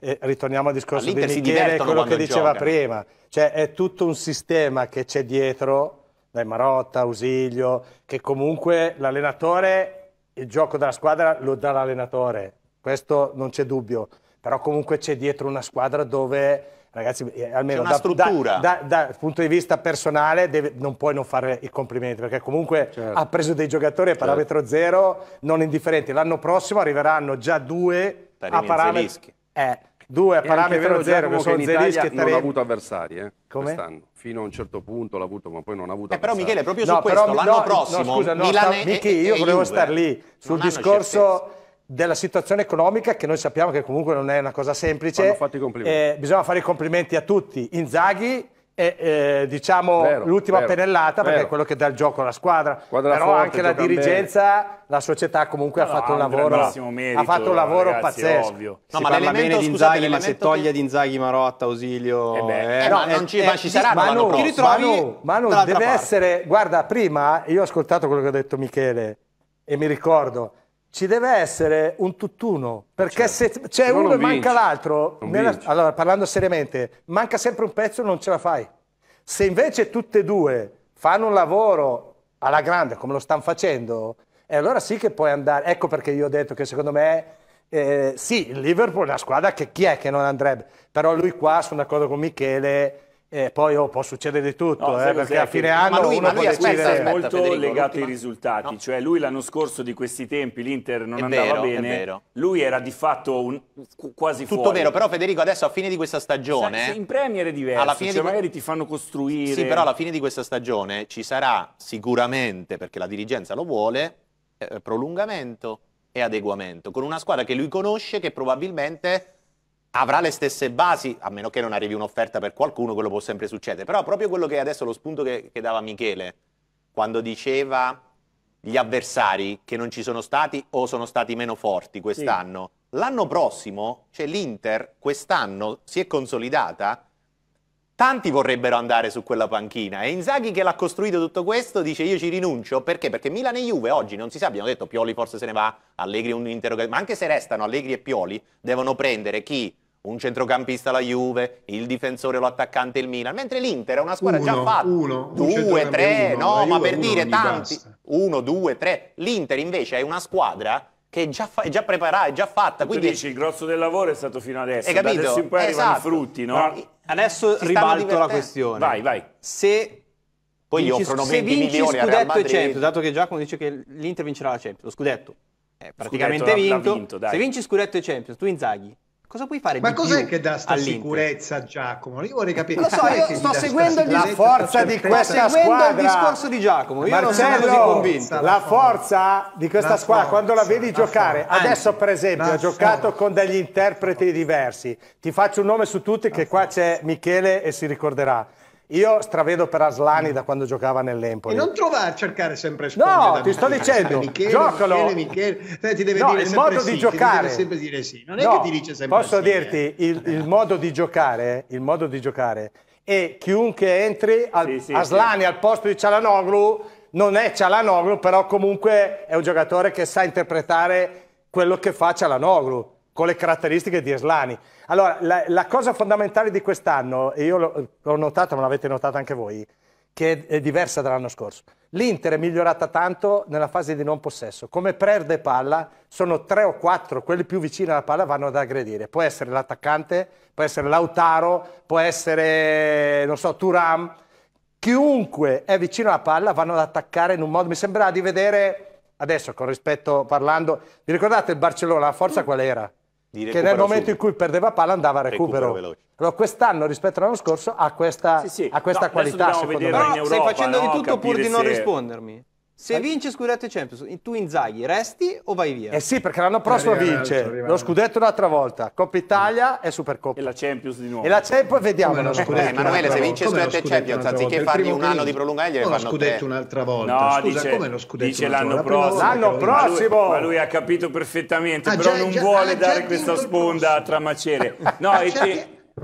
E ritorniamo al discorso di Michele e quello che diceva gioca. prima. Cioè è tutto un sistema che c'è dietro, dai Marotta, Ausilio, che comunque l'allenatore, il gioco della squadra lo dà l'allenatore. Questo non c'è dubbio. Però comunque c'è dietro una squadra dove ragazzi, eh, almeno da, da, da, da, punto di vista personale deve, non puoi non fare i complimenti perché comunque certo. ha preso dei giocatori a certo. parametro certo. zero non indifferenti. L'anno prossimo arriveranno già due Tarini a parametro. Zelischi. Eh. Due a parametro zero, che sono Zelischi e Non ha avuto avversari, eh, quest'anno. Fino a un certo punto l'ha avuto, ma poi non ha avuto eh, Però Michele, proprio no, su questo, però, l'anno no, prossimo, no, scusa, no, Milan sta, Michi, io volevo star lì, sul discorso della situazione economica che noi sappiamo che comunque non è una cosa semplice. Hanno fatto i complimenti. Eh, bisogna fare i complimenti a tutti. Inzaghi è eh, diciamo vero, l'ultima vero, pennellata perché è quello che dà il gioco alla squadra, Squadra però forte, anche la dirigenza bene. la società comunque no, ha fatto un lavoro merito, ha fatto un lavoro ragazzi, pazzesco ovvio. No, si ma parla bene di Inzaghi ma se toglie che... di Inzaghi Marotta Ausilio eh beh, eh, no, eh, eh, eh, non ci, ma ci sarà ma non deve essere guarda prima io ho ascoltato quello che ha detto Michele e mi ricordo ci deve essere un tutt'uno, perché certo. se c'è uno e manca l'altro, nella... allora parlando seriamente, manca sempre un pezzo non ce la fai. Se invece tutte e due fanno un lavoro alla grande come lo stanno facendo, e allora sì che puoi andare. Ecco perché io ho detto che secondo me eh, sì, il Liverpool è una squadra che chi è che non andrebbe, però lui qua sono d'accordo con Michele eh, poi oh, può succedere di tutto, no, eh, perché a fine anno ma lui, uno ma lui, può aspetta, Aspetta, molto Federico, legato ai risultati, no. cioè lui l'anno scorso di questi tempi l'Inter non è andava vero, bene, lui era di fatto un, quasi tutto fuori. vero, però Federico adesso a fine di questa stagione... Sa, in Premier è diverso, alla fine cioè di... magari ti fanno costruire... Sì, però alla fine di questa stagione ci sarà sicuramente, perché la dirigenza lo vuole, eh, prolungamento e adeguamento, con una squadra che lui conosce che probabilmente avrà le stesse basi, a meno che non arrivi un'offerta per qualcuno, quello può sempre succedere. Però proprio quello che è adesso lo spunto che, che dava Michele, quando diceva gli avversari che non ci sono stati o sono stati meno forti quest'anno, sì. l'anno prossimo, cioè l'Inter quest'anno si è consolidata Tanti vorrebbero andare su quella panchina e Inzaghi che l'ha costruito tutto questo dice io ci rinuncio perché? Perché Milan e Juve oggi non si sa, abbiamo detto Pioli forse se ne va, Allegri un interrogativo, ma anche se restano Allegri e Pioli devono prendere chi? Un centrocampista la Juve, il difensore o l'attaccante il Milan, mentre l'Inter è una squadra uno, già fatta. Uno, due, tre, uno. no, ma per dire tanti. Basta. Uno, due, tre. L'Inter invece è una squadra che è già, fa- è già preparata, è già fatta. Quindi... Tu dici il grosso del lavoro è stato fino adesso, Hai capito? da adesso in poi esatto. arrivano i frutti, no? no adesso si ribalto la questione. Vai, vai. Se poi vinci, offrono 20 milioni a Real Madrid... e Champions, dato che Giacomo dice che l'Inter vincerà la Champions, lo scudetto è eh, praticamente scudetto vinto. vinto se vinci scudetto e Champions, tu Inzaghi Cosa puoi fare Ma cos'è che dà sta all'Inter? sicurezza Giacomo? Io vorrei capire. Lo so, io sto seguendo il, la forza di questa squadra. il discorso di Giacomo, io Marcello, non sono così convinto. La, forza di questa la squadra quando la vedi giocare, forza. adesso per esempio ha giocato con degli interpreti diversi. Ti faccio un nome su tutti che qua c'è Michele e si ricorderà. Io stravedo per Aslani mm. da quando giocava nell'Empoli. E non trova a cercare sempre sponde. No, ti sto dicendo, ah, Michele, giocalo. Michele, Michele. Cioè, ti deve no, dire il modo sì, di giocare. sempre dire sì. Non è che ti dice sempre Posso sì, dirti, eh. il, il, modo di giocare, il modo di giocare è chiunque entri, al, sì, sì, Aslani al posto di Cialanoglu, non è Cialanoglu, però comunque è un giocatore che sa interpretare quello che fa Cialanoglu con le caratteristiche di Eslani. Allora, la, la cosa fondamentale di quest'anno, e io l'ho notata, ma l'avete notata anche voi, che è, è diversa dall'anno scorso. L'Inter è migliorata tanto nella fase di non possesso. Come perde palla, sono tre o quattro, quelli più vicini alla palla vanno ad aggredire. Può essere l'attaccante, può essere Lautaro, può essere, non so, Turam. Chiunque è vicino alla palla vanno ad attaccare in un modo... Mi sembra di vedere, adesso con rispetto parlando, vi ricordate il Barcellona, la forza qual era? che nel momento subito. in cui perdeva palla andava a recupero. Però quest'anno rispetto all'anno scorso ha questa, sì, sì. Ha questa no, qualità. Secondo me. Europa, stai facendo no? di tutto pur di non se... rispondermi. Se Hai... Eh. vince scudetto e Champions, tu Inzaghi resti o vai via? Eh sì, perché l'anno prossimo arriva, vince arriva, lo scudetto un'altra volta, Coppa Italia mm. e Supercoppa. E la Champions di nuovo. E la Champions, vediamo. Lo scudetto, eh, Emanuele, se vince scudetto e Champions, anziché fargli un anno di prolungamento, gli fanno lo scudetto un'altra volta. No, Scusa, dice, come lo scudetto? Dice l'anno prossimo. L'anno prossimo! Ma lui, ha capito perfettamente, però non vuole dare questa sponda a tramacere. No, e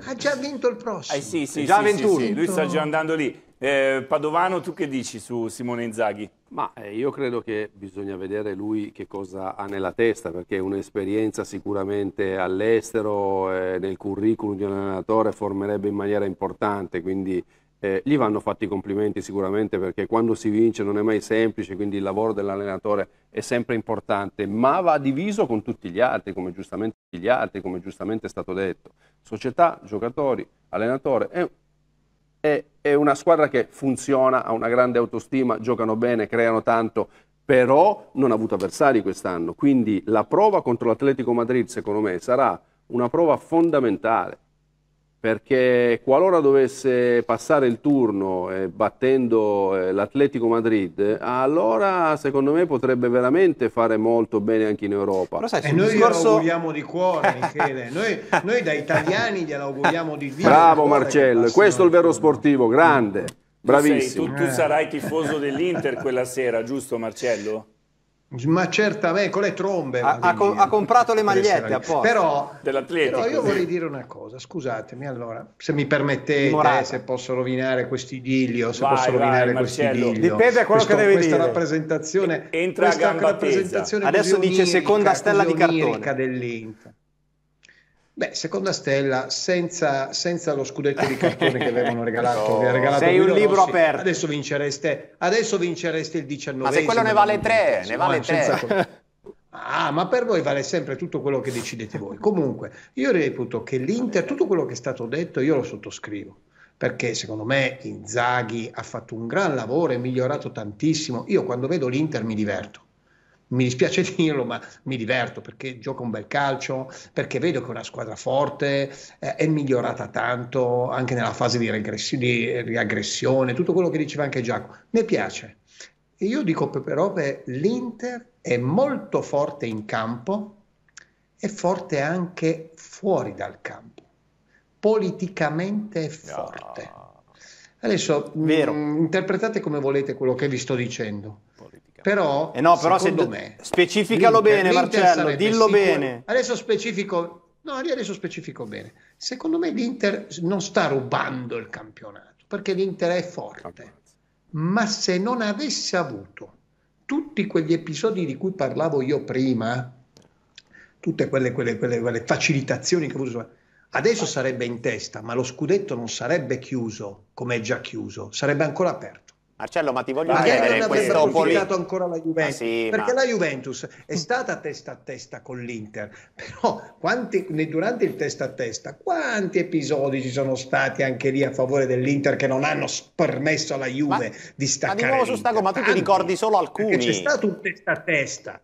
ha già vinto il prossimo. Eh sì, sì, già sì, 21. lui sta già andando lì. Eh, Padovano, tu che dici su Simone Inzaghi? Ma eh, io credo che bisogna vedere lui che cosa ha nella testa, perché un'esperienza sicuramente all'estero, eh, nel curriculum di un allenatore, formerebbe in maniera importante, quindi eh, gli vanno fatti i complimenti sicuramente, perché quando si vince non è mai semplice, quindi il lavoro dell'allenatore è sempre importante, ma va diviso con tutti gli altri, come giustamente, gli altri, come giustamente è stato detto. Società, giocatori, allenatore, è è, è una squadra che funziona, ha una grande autostima, giocano bene, creano tanto, però non ha avuto avversari quest'anno. Quindi la prova contro l'Atletico Madrid, secondo me, sarà una prova fondamentale perché qualora dovesse passare il turno eh, battendo eh, l'Atletico Madrid, allora secondo me potrebbe veramente fare molto bene anche in Europa. Lo sai, e noi discorso... glielo auguriamo di cuore, Michele. Noi, noi da italiani glielo auguriamo di vita. Bravo Marcello, questo è il vero sportivo, grande. Bravissimo. Tu, sei, tu, tu eh. sarai tifoso dell'Inter quella sera, giusto Marcello? ma certamente con le trombe ha, ha, co- ha comprato le magliette apposta però, però io vorrei dire una cosa scusatemi allora se mi permettete eh, se posso rovinare quest'idillio se vai, posso rovinare quest'idillio dipende da quello Questo, che devi questa dire rappresentazione entra questa rappresentazione adesso dice seconda stella di cartone dell'Inter Beh, seconda stella, senza, senza lo scudetto di cartone che avevano regalato, no. che regalato sei un libro aperto. Adesso vincereste, adesso vincereste il 19. Ma se quello ne vale 3, ne vale 3. Ah, ma per voi vale sempre tutto quello che decidete voi. Comunque, io reputo che l'Inter, tutto quello che è stato detto, io lo sottoscrivo perché secondo me Inzaghi ha fatto un gran lavoro, è migliorato tantissimo. Io quando vedo l'Inter mi diverto mi dispiace dirlo, ma mi diverto perché gioca un bel calcio, perché vedo che è una squadra forte, eh, è migliorata tanto anche nella fase di, regressi- di riaggressione, tutto quello che diceva anche Giacomo. Mi piace. Io dico però che l'Inter è molto forte in campo, e forte anche fuori dal campo, politicamente è forte. Ah. Adesso mh, mm, interpretate come volete quello che vi sto dicendo. Però, eh no, però secondo se, me... Specificalo l'Inter, bene, l'Inter Marcello, dillo sicuro. bene. Adesso specifico... No, adesso specifico bene. Secondo me l'Inter non sta rubando il campionato, perché l'Inter è forte. Ah, ma se non avesse avuto tutti quegli episodi di cui parlavo io prima, tutte quelle, quelle, quelle, quelle facilitazioni che avuto, adesso sarebbe in testa, ma lo scudetto non sarebbe chiuso come è già chiuso, sarebbe ancora aperto. Marcello, ma ti voglio ma chiedere questo Poli... ancora la Juventus, ah, sì, perché ma... la Juventus è stata testa a testa con l'Inter, però quanti, durante il testa a testa quanti episodi ci sono stati anche lì a favore dell'Inter che non hanno permesso alla Juve ma, di staccare. Ma di nuovo su Staco, ma tu ti ricordi solo alcuni. Perché c'è stato un testa a testa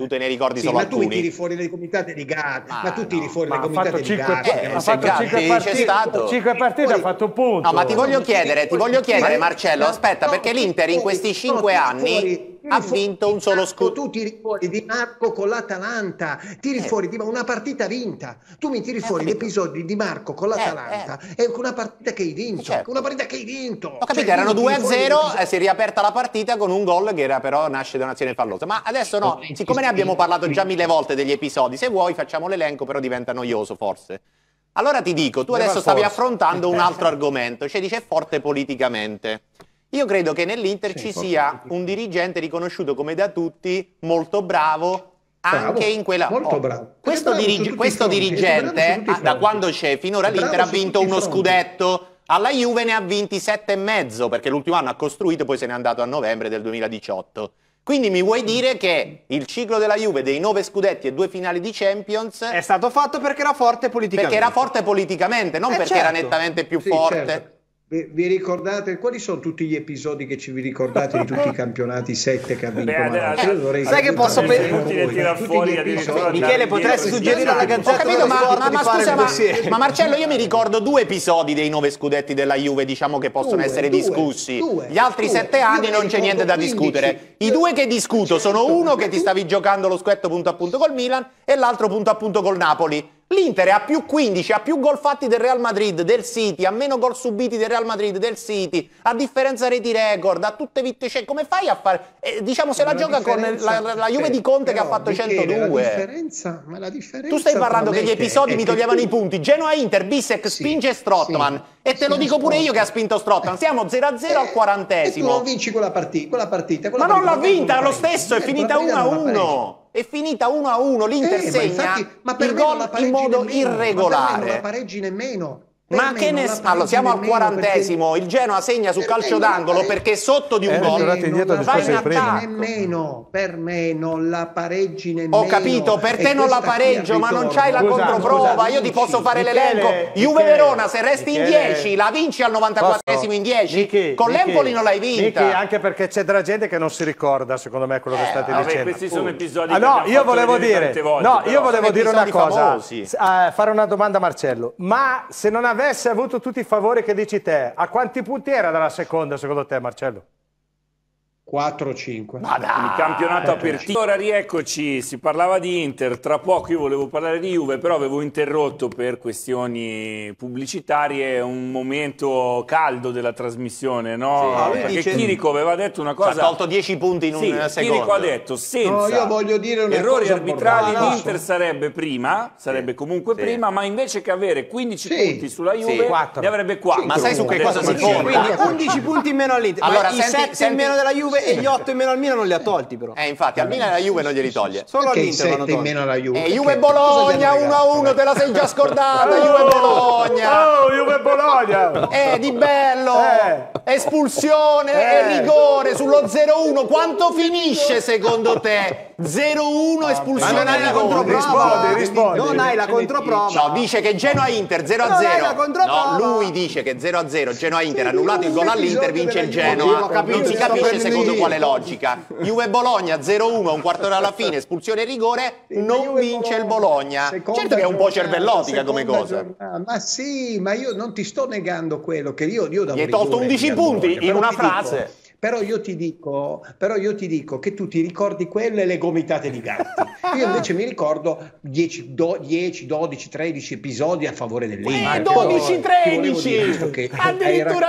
tu te ne ricordi sì, solo ma alcuni. Ma tu tiri fuori le comitate di Gatti, ma, ma tu tiri fuori no. le comitate di Gatti. Eh, ha fatto Gatti partite, stato. 5 partite, ha fatto punto. No, ma ti voglio chiedere, ti voglio chiedere Marcello, aspetta, perché l'Inter in questi 5 anni ha mm. vinto un solo scudetto. Tu tiri fuori Di Marco con l'Atalanta, tiri eh. fuori di, una partita vinta. Tu mi tiri eh, fuori capito. l'episodio di Marco con eh, l'Atalanta, eh, è una partita che hai vinto. Certo. Una partita che hai vinto. Ho capito, cioè, erano 2 a 0, eh, si è riaperta la partita con un gol che era però nasce da un'azione fallosa. Ma adesso no, siccome ne abbiamo parlato già mille volte degli episodi, se vuoi facciamo l'elenco, però diventa noioso forse. Allora ti dico, tu adesso stavi affrontando un altro argomento, cioè dice forte politicamente. Io credo che nell'Inter ci sia un dirigente riconosciuto come da tutti molto bravo anche in quella molto oh, bravo. Questo, dirige, questo dirigente ah, da quando c'è finora l'Inter ha vinto uno scudetto alla Juve ne ha vinti sette e mezzo perché l'ultimo anno ha costruito poi se n'è andato a novembre del 2018 quindi mi vuoi dire che il ciclo della Juve dei nove scudetti e due finali di Champions è stato fatto perché era forte politicamente perché era forte politicamente non eh perché certo. era nettamente più sì, forte certo. Vi ricordate quali sono tutti gli episodi che ci vi ricordate di tutti i campionati 7 che ha vinto? Beh, adesso, sai che posso pensare fuori episodi... Cioè, Michele potresti suggerire alla gazzetta ho capito, ma, ma, ma scusa ma, ma, Marcello io mi ricordo due episodi dei nove scudetti della Juve diciamo che possono due, essere due, discussi due, gli altri sette anni non c'è niente da 15. discutere i due che discuto sono uno che ti stavi giocando lo scudetto punto a punto col Milan e l'altro punto a punto col Napoli L'Inter ha più 15, ha più gol fatti del Real Madrid, del City, ha meno gol subiti del Real Madrid, del City, a differenza reti record, ha tutte vitte. Cioè, come fai a fare? Eh, diciamo, se la, la gioca con la, la, Juve di Conte però, che ha fatto Michele, 102. La differenza, ma la differenza tu stai parlando che gli episodi mi toglievano tu... i punti. Genoa Inter, Bissek sì, spinge Strottman. Sì, e te sì, lo dico pure io che ha spinto Strottman. Siamo 0-0 eh, al eh, quarantesimo. E tu non vinci quella partita. Quella partita quella ma non l'ha vinta, lo stesso, è eh, finita 1-1 è finita 1 a 1, l'Inter eh, segna ma, infatti, ma per il gol in modo nemmeno, irregolare. Ma per me non la pareggi nemmeno, ma che ne sa? Allora, siamo al quarantesimo. Perché... Il Genoa segna su per calcio d'angolo perché sotto di un eh, gol. Vai in attacco. Nemmeno, per me non la pareggi nemmeno. Ho capito, per te non la pareggio, ma non c'hai la controprova. Io ti posso fare l'elenco. Juve Verona, se resti in 10, la vinci al 94esimo in 10. Michi, Con l'Empoli non l'hai vinta. Michi, anche perché c'è della gente che non si ricorda, secondo me, quello che eh, state dicendo. Questi sono episodi ah, no, io volevo dire, no, io volevo dire una cosa. Eh, fare una domanda a Marcello. Ma se non avessi avesse avuto tutti i favori che dici te, a quanti punti era dalla seconda secondo te Marcello? 4-5. Il campionato aperto. Allora rieccoci, si parlava di Inter, tra poco io volevo parlare di Juve, però avevo interrotto per questioni pubblicitarie un momento caldo della trasmissione, no? Sì, ah, Perché dice... Chirico aveva detto una cosa... ha tolto 10 punti in un sì, secondo. Chirico ha detto senza no, errori arbitrali no, no. l'Inter sarebbe prima, sarebbe sì, comunque prima, ma invece che avere 15 punti sulla Juve ne avrebbe 4. Ma sai su che cosa si fonda? Quindi 11 punti in meno all'Inter. Allora, i 7 in meno della Juve due e gli 8 in meno al Milan non li ha tolti però. Eh infatti, al Milan e alla Juve non glieli toglie. Solo all'Inter vanno in meno alla Juve. E Juve Bologna 1-1, te la sei già scordata, Juve Bologna. Oh, Juve Bologna. Eh, di bello. Espulsione e rigore sullo 0-1. Quanto finisce secondo te? 0-1 espulsione. Ma non hai la controprova. Rispondi, Non hai la controprova. No, dice che Genoa Inter 0-0. No, lui dice che 0-0 Genoa Inter annullato il gol all'Inter, vince il Genoa. Non si capisce secondo vedo quale logica. Juve-Bologna 0-1, un quarto alla fine, espulsione e rigore, non vince il Bologna. Certo che è un po' cervellotica come cosa. Ma sì, ma io non ti sto negando quello che io, io da Gli hai tolto 11 punti in una frase. Però io ti dico, però io ti dico che tu ti ricordi quelle le gomitate di gatti. Io invece mi ricordo 10, 10 12, 13 episodi a favore dell'Inter. Eh, 12, 13! Addirittura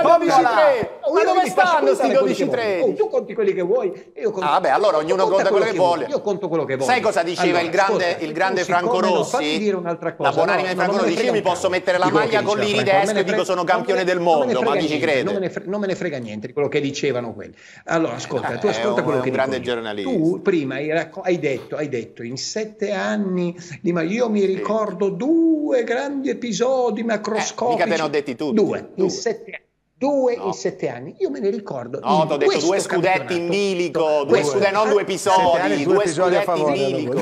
12, 13! Ma dove stanno questi 12, 13? tu conti quelli che vuoi. Io conto, ah, vabbè, allora ognuno conta, conta quello, quello che vuole. Io conto quello che voglio. Sai cosa diceva allora, il grande, ascolta, il grande Franco Rossi? dire un'altra cosa. La buonanima di Franco Rossi. Io mi posso mettere la maglia con l'iri e dico sono campione del mondo, ma dici credo. Non me ne frega niente di quello che dicevano questi quelli. Allora, ascolta, eh, tu ascolta un, quello che dico. giornalista. Tu prima hai, racco- hai, detto, hai detto in sette anni, ma io mi ricordo due grandi episodi macroscopici. Eh, mica te ne ho detti tutti. Due, due. in sette anni due no. in sette anni. Io me ne ricordo. No, ti ho detto due scudetti in milico, due, due, non due episodi, anni, due, due episodi a favore, in milico.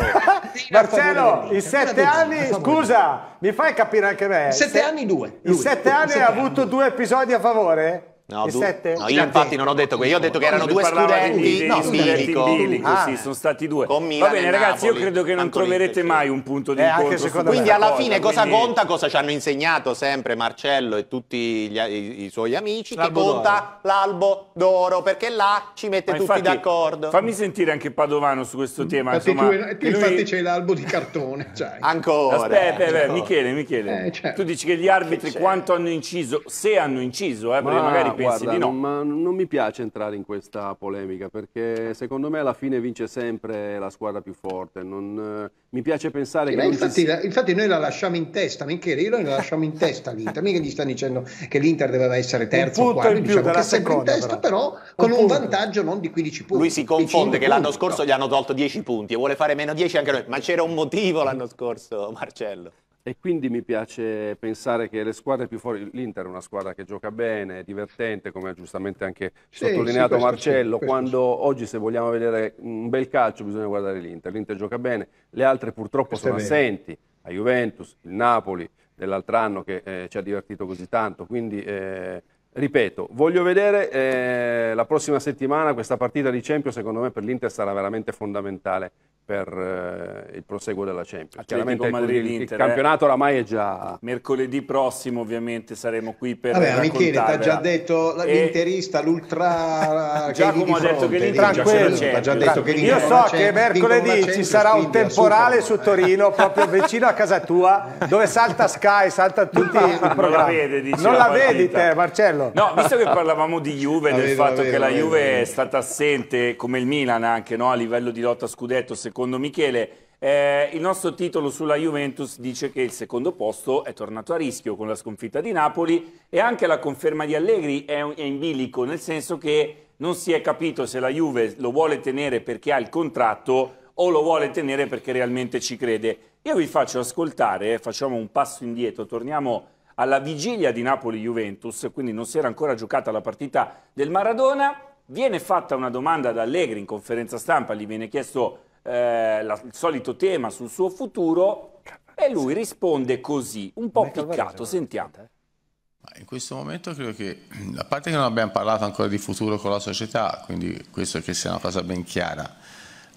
Marcello, in sette anni, scusa, mi fai capire anche me. In sette anni due. In sette anni hai avuto due episodi a favore? No, du- no, io infatti non ho detto quello, io ho detto che erano due studenti, di, no, studenti in bilico, ah. sì, sono stati due. Va bene ragazzi, Napoli, io credo che non Antonite, troverete mai un punto di eh, incontro. Quindi alla cosa, fine cosa conta, cosa ci hanno insegnato sempre Marcello e tutti gli, i, i, suoi amici, l'albo che conta l'albo d'oro, perché là ci mette Ma tutti infatti, d'accordo. Fammi sentire anche Padovano su questo mm. tema. Infatti, insomma, tu, lui... infatti c'è l'albo di cartone. Cioè. Ancora. Aspetta, eh, ancora. Michele, Michele, eh, certo. tu dici che gli arbitri quanto hanno inciso, se hanno inciso, eh, perché magari pensi di no. ma non mi piace entrare in questa polemica perché secondo me alla fine vince sempre la squadra più forte. Non, eh, mi piace pensare sì, che... Infatti, si... infatti, noi la lasciamo in testa, minchia, io noi la lasciamo in testa l'Inter, mica gli stanno dicendo che l'Inter doveva essere terzo o quarto, diciamo che è sempre in testa però, però con un, un vantaggio non di 15 punti. Lui si confonde che l'anno scorso no. gli hanno tolto 10 punti e vuole fare meno 10 anche noi, ma c'era un motivo l'anno scorso Marcello e quindi mi piace pensare che le squadre più fuori, l'Inter è una squadra che gioca bene, è divertente, come ha giustamente anche sì, sottolineato sì, Marcello, sì, quando oggi se vogliamo vedere un bel calcio bisogna guardare l'Inter, l'Inter gioca bene, le altre purtroppo questo sono assenti, la Juventus, il Napoli dell'altro anno che eh, ci ha divertito così tanto, quindi eh, ripeto, voglio vedere eh, la prossima settimana questa partita di Champions, secondo me per l'Inter sarà veramente fondamentale per eh, il proseguo della Champions. Chiaramente ecco, Madrid, il, il campionato oramai è già... Eh, mercoledì prossimo ovviamente saremo qui per Vabbè, Michele ti ha già detto l'interista, e... l'ultra... Eh, Giacomo ha detto che l'Inter già detto che Io so che mercoledì ci sarà un temporale su Torino, proprio vicino a casa tua, dove salta Sky, salta tutti i programmi. Non la vede, Non la, la vedi te, Marcello? No, visto che parlavamo di Juve, del fatto che la Juve è stata assente, come il Milan anche, a livello di lotta scudetto, secondo secondo Michele. Eh, il nostro titolo sulla Juventus dice che il secondo posto è tornato a rischio con la sconfitta di Napoli e anche la conferma di Allegri è, è in bilico, nel senso che non si è capito se la Juve lo vuole tenere perché ha il contratto o lo vuole tenere perché realmente ci crede. Io vi faccio ascoltare, facciamo un passo indietro, torniamo alla vigilia di Napoli-Juventus, quindi non si era ancora giocata la partita del Maradona, viene fatta una domanda da Allegri in conferenza stampa, gli viene chiesto eh, la, il solito tema sul suo futuro e lui risponde così, un po' piccato, sentiamo. Eh. In questo momento credo che, a parte che non abbiamo parlato ancora di futuro con la società, quindi questo che sia una cosa ben chiara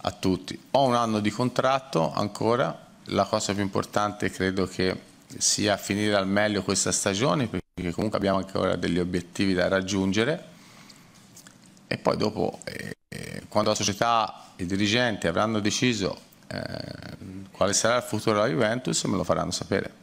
a tutti, ho un anno di contratto ancora, la cosa più importante credo che sia finire al meglio questa stagione, perché comunque abbiamo ancora degli obiettivi da raggiungere e poi dopo eh, eh quando la società, e i dirigenti avranno deciso eh, quale sarà il futuro della Juventus me lo faranno sapere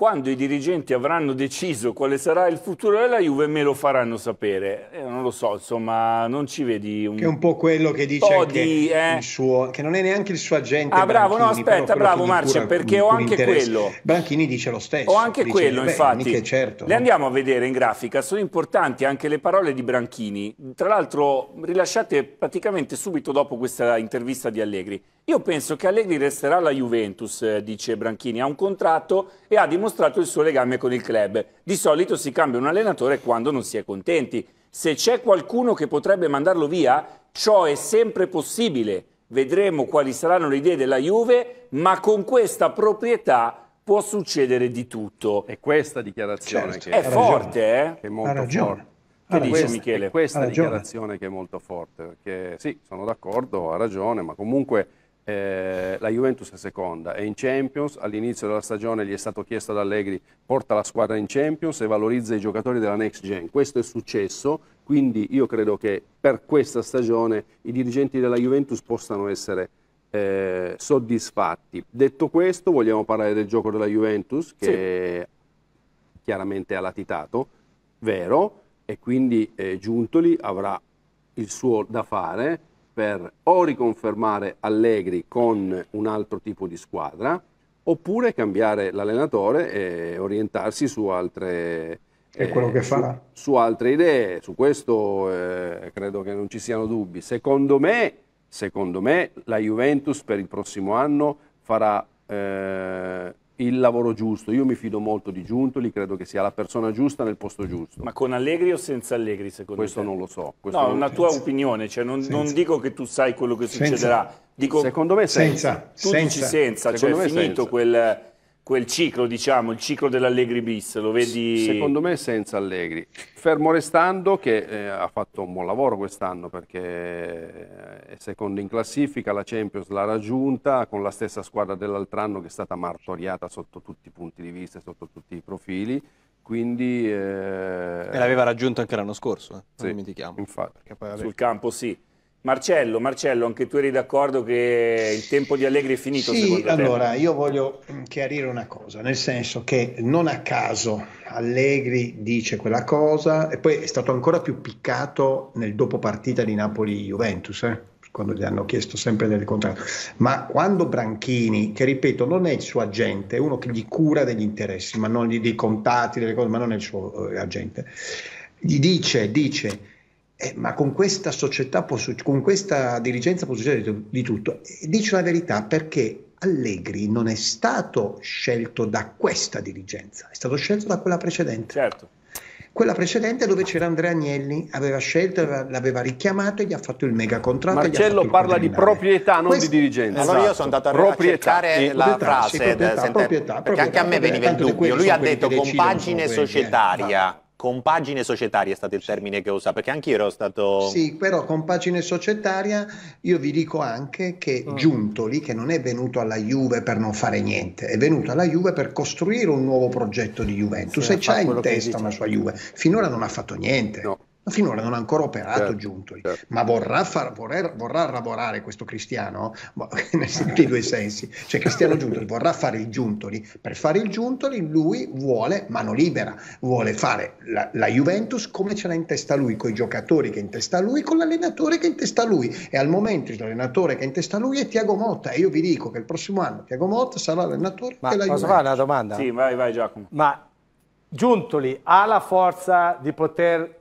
quando i dirigenti avranno deciso quale sarà il futuro della Juve me lo faranno sapere. Eh, non lo so, insomma, non ci vedi un... Che è un po' quello che dice Todi, eh. il suo... che non è neanche il suo agente Ah, bravo, no, aspetta, bravo Marcia perché ho anche quello. Branchini dice lo stesso. Ho anche dice, quello, beh, infatti. Certo, le no? andiamo a vedere in grafica, sono importanti anche le parole di Branchini. Tra l'altro rilasciate praticamente subito dopo questa intervista di Allegri. Io penso che Allegri resterà alla Juventus, eh, dice Branchini, ha un contratto e ha dimostrato dimostrato il suo legame con il club. Di solito si cambia un allenatore quando non si è contenti. Se c'è qualcuno che potrebbe mandarlo via, ciò è sempre possibile. Vedremo quali saranno le idee della Juve, ma con questa proprietà può succedere di tutto. E questa dichiarazione certo. che è forte, eh? è molto forte. Che allora, dice questa, Michele? È questa dichiarazione che è molto forte, perché sì, sono d'accordo, ha ragione, ma comunque eh, la Juventus è seconda, è in Champions, all'inizio della stagione gli è stato chiesto ad Allegri porta la squadra in Champions e valorizza i giocatori della Next Gen, questo è successo, quindi io credo che per questa stagione i dirigenti della Juventus possano essere eh, soddisfatti. Detto questo vogliamo parlare del gioco della Juventus che sì. chiaramente ha latitato, vero, e quindi eh, Giuntoli avrà il suo da fare per o riconfermare Allegri con un altro tipo di squadra oppure cambiare l'allenatore e orientarsi su altre, eh, su, su altre idee, su questo eh, credo che non ci siano dubbi. Secondo me, secondo me la Juventus per il prossimo anno farà eh, il lavoro giusto. Io mi fido molto di Giuntoli, credo che sia la persona giusta nel posto giusto. Ma con Allegri o senza Allegri, secondo questo te? Questo non lo so. Questo no, è una penso. tua opinione, cioè non, non, dico che tu sai quello che succederà. Dico, secondo me senza. senza. Tu senza. dici senza, cioè, secondo cioè è finito senza. quel quel ciclo, diciamo, il ciclo dell'Allegri bis, lo vedi? Secondo me senza Allegri, fermo restando che eh, ha fatto un buon lavoro quest'anno perché eh, è secondo in classifica, la Champions l'ha raggiunta con la stessa squadra dell'altro anno che è stata martoriata sotto tutti i punti di vista, sotto tutti i profili, quindi... Eh... E l'aveva raggiunta anche l'anno scorso, eh? non sì, dimentichiamo. Infatti. poi, vabbè, Sul campo sì. Marcello, Marcello, anche tu eri d'accordo che il tempo di Allegri è finito? Sì, allora io voglio mm, chiarire una cosa, nel senso che non a caso Allegri dice quella cosa e poi è stato ancora più piccato nel dopo partita di Napoli-Juventus, eh? quando gli hanno chiesto sempre delle contratto, ma quando Branchini, che ripeto non è il suo agente, è uno che gli cura degli interessi, ma non gli, dei contatti, delle cose, ma non è il suo eh, agente, gli dice, dice eh, ma con questa società, può, con questa dirigenza può succedere di tutto. Dice la verità perché Allegri non è stato scelto da questa dirigenza, è stato scelto da quella precedente. Certo. Quella precedente dove c'era Andrea Agnelli, aveva scelto, l'aveva richiamato e gli ha fatto il mega contratto. Marcello parla di proprietà, non Questo, di dirigenza. Allora io sono andato a, esatto. proprietà, sì, la proprietà, frase, sì, proprietà, del, proprietà, perché proprietà, anche a me veniva il dubbio. Lui ha detto compagine eh. societaria. Va compagine societaria è stato il termine che usa, perché anch'io ero stato... Sì, però compagine societaria io vi dico anche che mm. Giuntoli, che non è venuto alla Juve per non fare niente, è venuto alla Juve per costruire un nuovo progetto di Juventus sì, e c'ha in testa una sua Juve. Finora non ha fatto niente. No finora non ha ancora operato certo, giunto, certo. ma vorrà, far, vorrà, vorrà lavorare questo Cristiano, boh, in tutti due sensi, cioè Cristiano Giuntoli vorrà fare il Giuntoli, per fare il Giuntoli lui vuole mano libera, vuole fare la, la Juventus come ce l'ha in testa lui, con i giocatori che è in testa lui, con l'allenatore che è in testa lui e al momento l'allenatore che è in testa lui è Tiago Motta e io vi dico che il prossimo anno Tiago Motta sarà l'allenatore ma della posso fare una domanda? Sì, vai, vai Giacomo. Ma Giuntoli ha la forza di poter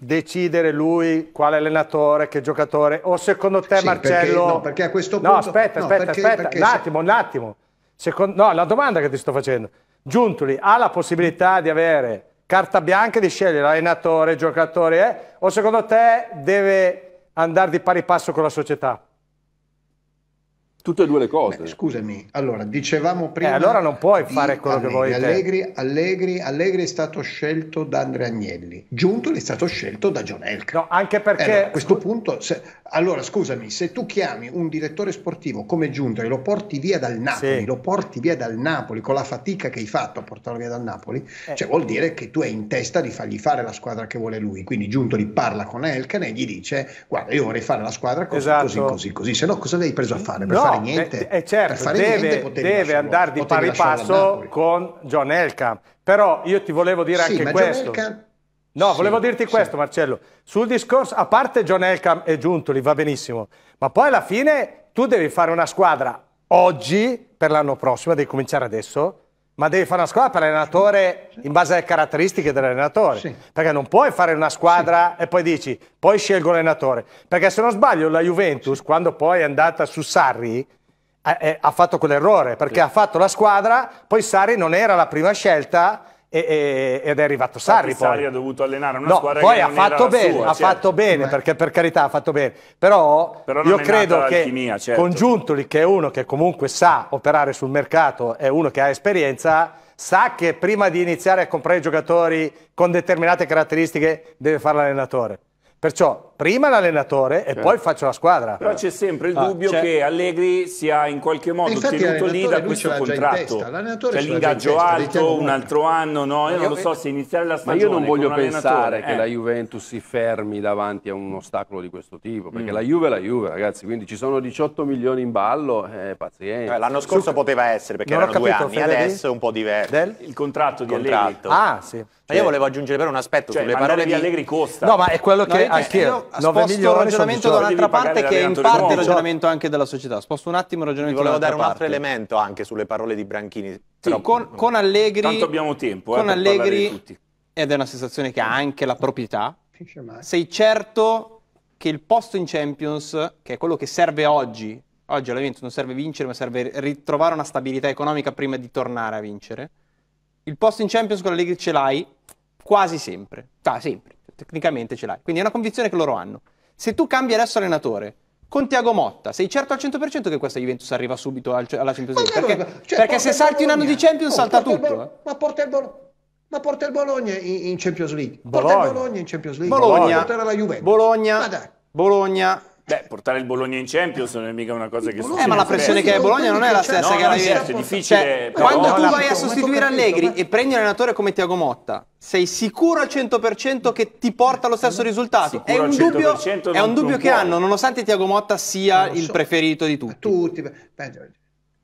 decidere lui quale allenatore, che giocatore? O secondo te sì, Marcello... Perché, no, perché a questo punto... No, aspetta, no, aspetta, perché, aspetta, perché... un attimo, un attimo. Secondo... No, la domanda che ti sto facendo. Giuntoli ha la possibilità di avere carta bianca di scegliere allenatore, giocatore, eh? o secondo te deve andare di pari passo con la società? Tutte e due le cose. Beh, scusami, allora dicevamo eh, prima... Eh, allora non puoi fare quello Allegri, che vuoi Allegri, Allegri, Allegri, è stato scelto da Andrea Agnelli, Giunto è stato scelto da John Elk. No, anche perché... allora, a questo punto, se, allora scusami, se tu chiami un direttore sportivo come Giunto e lo porti via dal Napoli, sì. lo porti via dal Napoli con la fatica che hai fatto a portarlo via dal Napoli, eh. cioè vuol dire che tu hai in testa di fargli fare la squadra che vuole lui. Quindi Giunto li parla con Elkan e gli dice guarda io vorrei fare la squadra così, esatto. così, così, così, se no cosa l'hai preso a fare? Per no, fare niente. E eh, eh, certo, deve, deve andare di pari passo con John Elkham. Però io ti volevo dire sì, anche questo. John Elkham... No, sì, volevo dirti questo, Marcello. Sul discorso, a parte John Elkan e Giuntoli, va benissimo, ma poi alla fine tu devi fare una squadra oggi per l'anno prossimo, devi cominciare adesso, ma devi fare una squadra per allenatore in base alle caratteristiche dell'allenatore. Sì. Perché non puoi fare una squadra sì. e poi dici, poi scelgo l'allenatore. Perché se non sbaglio la Juventus, sì. quando poi è andata su Sarri, ha, eh, eh, ha fatto quell'errore. Perché ha fatto la squadra, poi Sarri non era la prima scelta e, e, ed è arrivato Sarri. Poi. Sarri ha dovuto allenare una no, squadra poi che ha fatto bene, sua, ha certo. fatto bene Beh. perché per carità ha fatto bene. Però, Però io credo che certo. Congiuntoli, che è uno che comunque sa operare sul mercato, è uno che ha esperienza, sa che prima di iniziare a comprare giocatori con determinate caratteristiche deve fare l'allenatore. Perciò prima l'allenatore e certo. poi faccio la squadra. Però c'è sempre il ah, dubbio cioè... che Allegri sia in qualche modo Infatti, tenuto lì da questo contratto. C'è l'ingaggio testa, alto, diciamo un altro anno, no? Io, io non so se iniziare la stagione. Ma io non voglio pensare che eh. la Juventus si fermi davanti a un ostacolo di questo tipo, perché mm. la Juve è la Juve, ragazzi. Quindi ci sono 18 milioni in ballo, eh, pazienza. Eh, l'anno scorso Su... poteva essere perché non erano due anni, Fedeli? adesso è un po' diverso. Del? Il contratto di contratto. Allegri. Ah, sì. Ma io volevo aggiungere però un aspetto cioè, sulle parole di Allegri Costa. No, ma è quello che anch'io sposto il ragionamento da un'altra parte che è in parte il ragionamento anche della società. Sposto un attimo il ragionamento dell'altra parte. Volevo dare un altro elemento anche sulle parole di Branchini. Sì, con, con, Allegri... Tanto abbiamo tempo eh, con eh, Allegri, Ed è una sensazione che ha anche la proprietà. Sei certo che il posto in Champions, che è quello che serve oggi, oggi alla non serve vincere ma serve ritrovare una stabilità economica prima di tornare a vincere, il posto in Champions con Allegri ce l'hai quasi sempre. Ah, sempre tecnicamente ce l'hai. Quindi è una convinzione che loro hanno. Se tu cambi adesso allenatore con Tiago Motta, sei certo al 100% che questa Juventus arriva subito al, alla Champions League? Perché, cioè, perché se salti Bologna, un anno di Champions oh, salta tutto. Bol- eh. ma, porta Bol- ma porta il Bologna in, in Champions League. Bologna. Porta il Bologna in Champions League. Bologna. Bologna. Bologna. Beh, portare il Bologna in Champions non è mica una cosa che eh, succede. Eh, ma la pressione che hai a Bologna non è la stessa no, che ha la Juventus. È difficile. Cioè, quando tu vai a sostituire Allegri e prendi un allenatore come Tiago Motta, sei sicuro al 100% che ti porta lo stesso risultato? È un, dubbio, è un dubbio, che hanno, nonostante Tiago Motta sia so. il preferito di tutti. tutti. beh,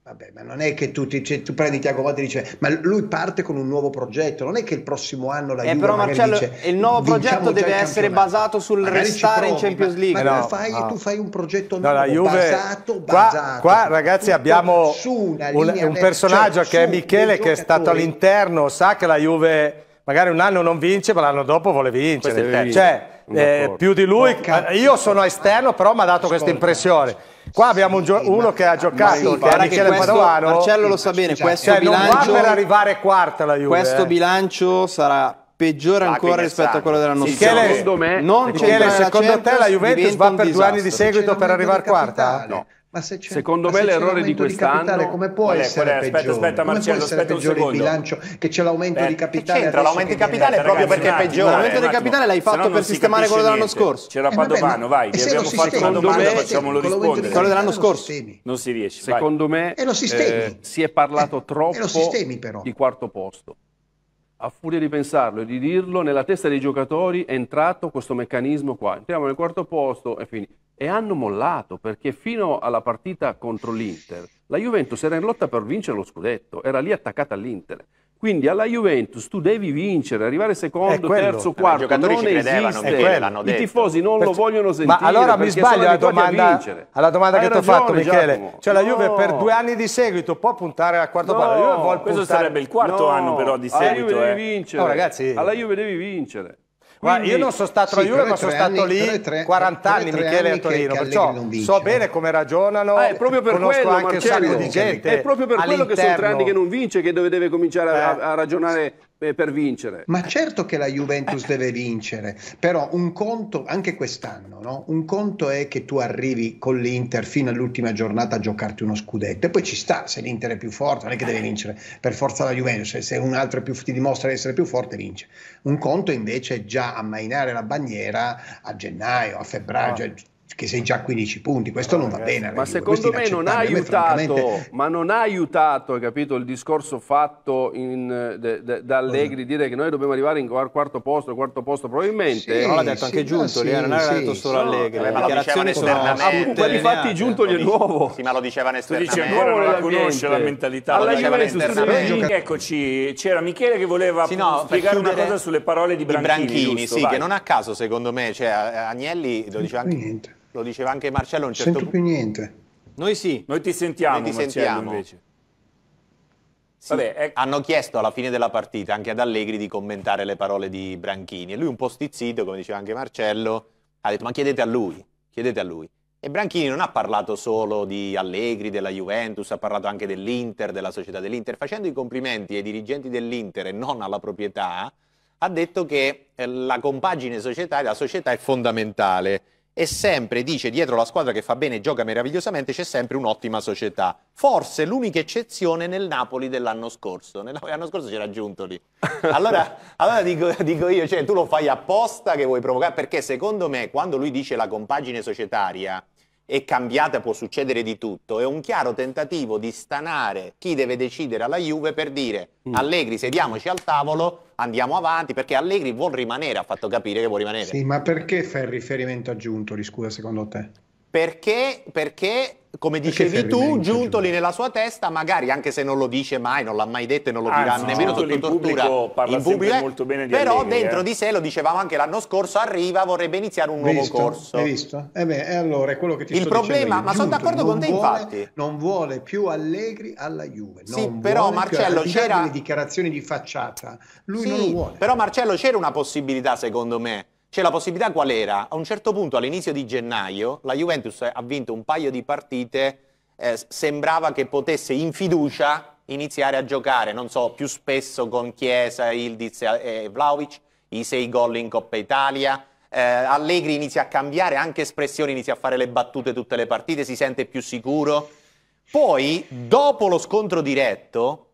Vabbè, ma non è che tu, ti, cioè, tu prendi Tiago Motta e dici, ma lui parte con un nuovo progetto, non è che il prossimo anno la eh, Juve però Marcello, dice, il nuovo progetto deve essere basato sul magari restare provi, in Champions League. Ma, ma no, fai, no. tu fai un progetto no, nuovo, Juve, basato, basato. Qua, ragazzi abbiamo un, un, personaggio cioè, che è Michele che è stato all'interno, sa che la Juve magari un anno non vince, ma l'anno dopo vuole vincere. Cioè, eh, più di lui. Oh, io sono esterno, però mi ha dato questa impressione. Qua abbiamo un uno che ha giocato, sì, che è Michele questo, Padovano. Marcello lo sa bene, questo cioè, bilancio... Non va per arrivare quarta la Juve. Questo eh. bilancio sarà peggiore ah, ancora ah, rispetto a quello dell'anno scorso. Michele, secondo me, non Michele, secondo te la Juventus va per due anni di seguito per arrivare quarta? No. Ma se c'è, Secondo ma me se l'errore di quest'anno di come può essere quale, aspetta, peggiore? Aspetta, Marcello, aspetta un secondo. Il bilancio che c'è l'aumento Beh, di capitale. C'entra l'aumento di capitale proprio perché è peggiore. L'aumento di capitale l'hai fatto per sistemare quello dell'anno scorso. Eh, C'era Padovano, vai, abbiamo fatto una domanda, facciamolo rispondere. Quello dell'anno scorso non si riesce. Secondo me eh, eh, si è parlato troppo di quarto posto a furia di pensarlo e di dirlo, nella testa dei giocatori è entrato questo meccanismo qua. Entriamo nel quarto posto e finito e hanno mollato perché fino alla partita contro l'Inter la Juventus era in lotta per vincere lo scudetto, era lì attaccata all'Inter. Quindi alla Juventus tu devi vincere, arrivare secondo, terzo, eh, quarto, eh, non esiste. I tifosi non Perci... lo vogliono sentire. Ma allora mi sbaglio alla domanda, alla domanda che ti ho fatto Michele. Giacomo. Cioè la no. Juve per due anni di seguito può puntare al quarto no. palo. Questo puntare... sarebbe il quarto no. anno però di seguito. Alla Juve eh. devi vincere. No, ragazzi. Alla Juve devi vincere. Quindi, io non sono stato sì, Juve, ma sono stato anni, lì tre, tre, 40 anni, Michele anni a Torino, perciò so bene come ragionano, ah, è proprio per conosco quello, anche Marcello, un sacco di gente. È proprio per quello che sono tre anni che non vince che deve, deve cominciare a, a ragionare eh, per vincere. Ma certo che la Juventus deve vincere, però un conto, anche quest'anno, no? un conto è che tu arrivi con l'Inter fino all'ultima giornata a giocarti uno scudetto e poi ci sta, se l'Inter è più forte, non è che deve vincere per forza la Juventus, se un altro più, ti dimostra di essere più forte vince. Un conto invece è già ammainare la bandiera a gennaio, a febbraio, no. Cioè che sei già a 15 punti, questo non va bene. Ma secondo me non ha aiutato, francamente... ma non ha aiutato, hai capito, il discorso fatto in, de, de, da Allegri, oh. dire che noi dobbiamo arrivare in quarto posto, quarto posto probabilmente. Sì, no, l'ha detto anche sì, Giunto, sì, non l'ha detto solo Allegri. No, ma lo esternamente. Ma ah, infatti Giunto gli è nuovo. Sì, ma lo dicevano esternamente. Tu dici ancora non la conosce la mentalità. Lo Alla Juventus, eccoci, c'era Michele che voleva spiegare una cosa sulle parole di Branchini. Branchini, sì, che non a caso secondo me, cioè Agnelli lo dice anche... Niente lo diceva anche Marcello. Non certo sento più niente. Noi sì. Noi ti sentiamo, Noi ti Marcello, sentiamo. invece. Sì. Vabbè, ecco. Hanno chiesto alla fine della partita anche ad Allegri di commentare le parole di Branchini e lui un po' stizzito, come diceva anche Marcello, ha detto ma chiedete a lui, chiedete a lui. E Branchini non ha parlato solo di Allegri, della Juventus, ha parlato anche dell'Inter, della società dell'Inter, facendo i complimenti ai dirigenti dell'Inter e non alla proprietà, ha detto che eh, la compagine società, la società è fondamentale e sempre dice dietro la squadra che fa bene e gioca meravigliosamente c'è sempre un'ottima società. Forse l'unica eccezione nel Napoli dell'anno scorso. L'anno scorso c'era giunto lì. Allora, allora dico, dico, io, cioè, tu lo fai apposta che vuoi provocare, perché secondo me quando lui dice la compagine societaria, e cambiata può succedere di tutto, è un chiaro tentativo di stanare chi deve decidere alla Juve per dire mm. Allegri sediamoci al tavolo, andiamo avanti, perché Allegri vuol rimanere, ha fatto capire che vuol rimanere. Sì, ma perché fa il riferimento aggiunto, scusa, secondo te? Perché, perché come dicevi tu, Giuntoli nella sua testa, magari anche se non lo dice mai, non l'ha mai detto e non lo dirà no. nemmeno sotto tortura, pubblico parla in pubblico, molto bene di però Allegri, eh. dentro eh. di sé lo dicevamo anche l'anno scorso, arriva, vorrebbe iniziare un nuovo visto? corso. Hai visto? Eh e eh allora è quello che ti Il problema, ma sono d'accordo con te vuole, infatti. Non vuole più Allegri alla Juve. Sì, però Marcello c'era... le dichiarazioni di facciata, lui sì, non lo vuole. Però Marcello c'era una possibilità secondo me cioè la possibilità qual era? A un certo punto all'inizio di gennaio la Juventus ha vinto un paio di partite, eh, sembrava che potesse in fiducia iniziare a giocare, non so, più spesso con Chiesa, Ildiz e Vlaovic, i sei gol in Coppa Italia, eh, Allegri inizia a cambiare anche espressioni, inizia a fare le battute tutte le partite, si sente più sicuro. Poi, dopo lo scontro diretto,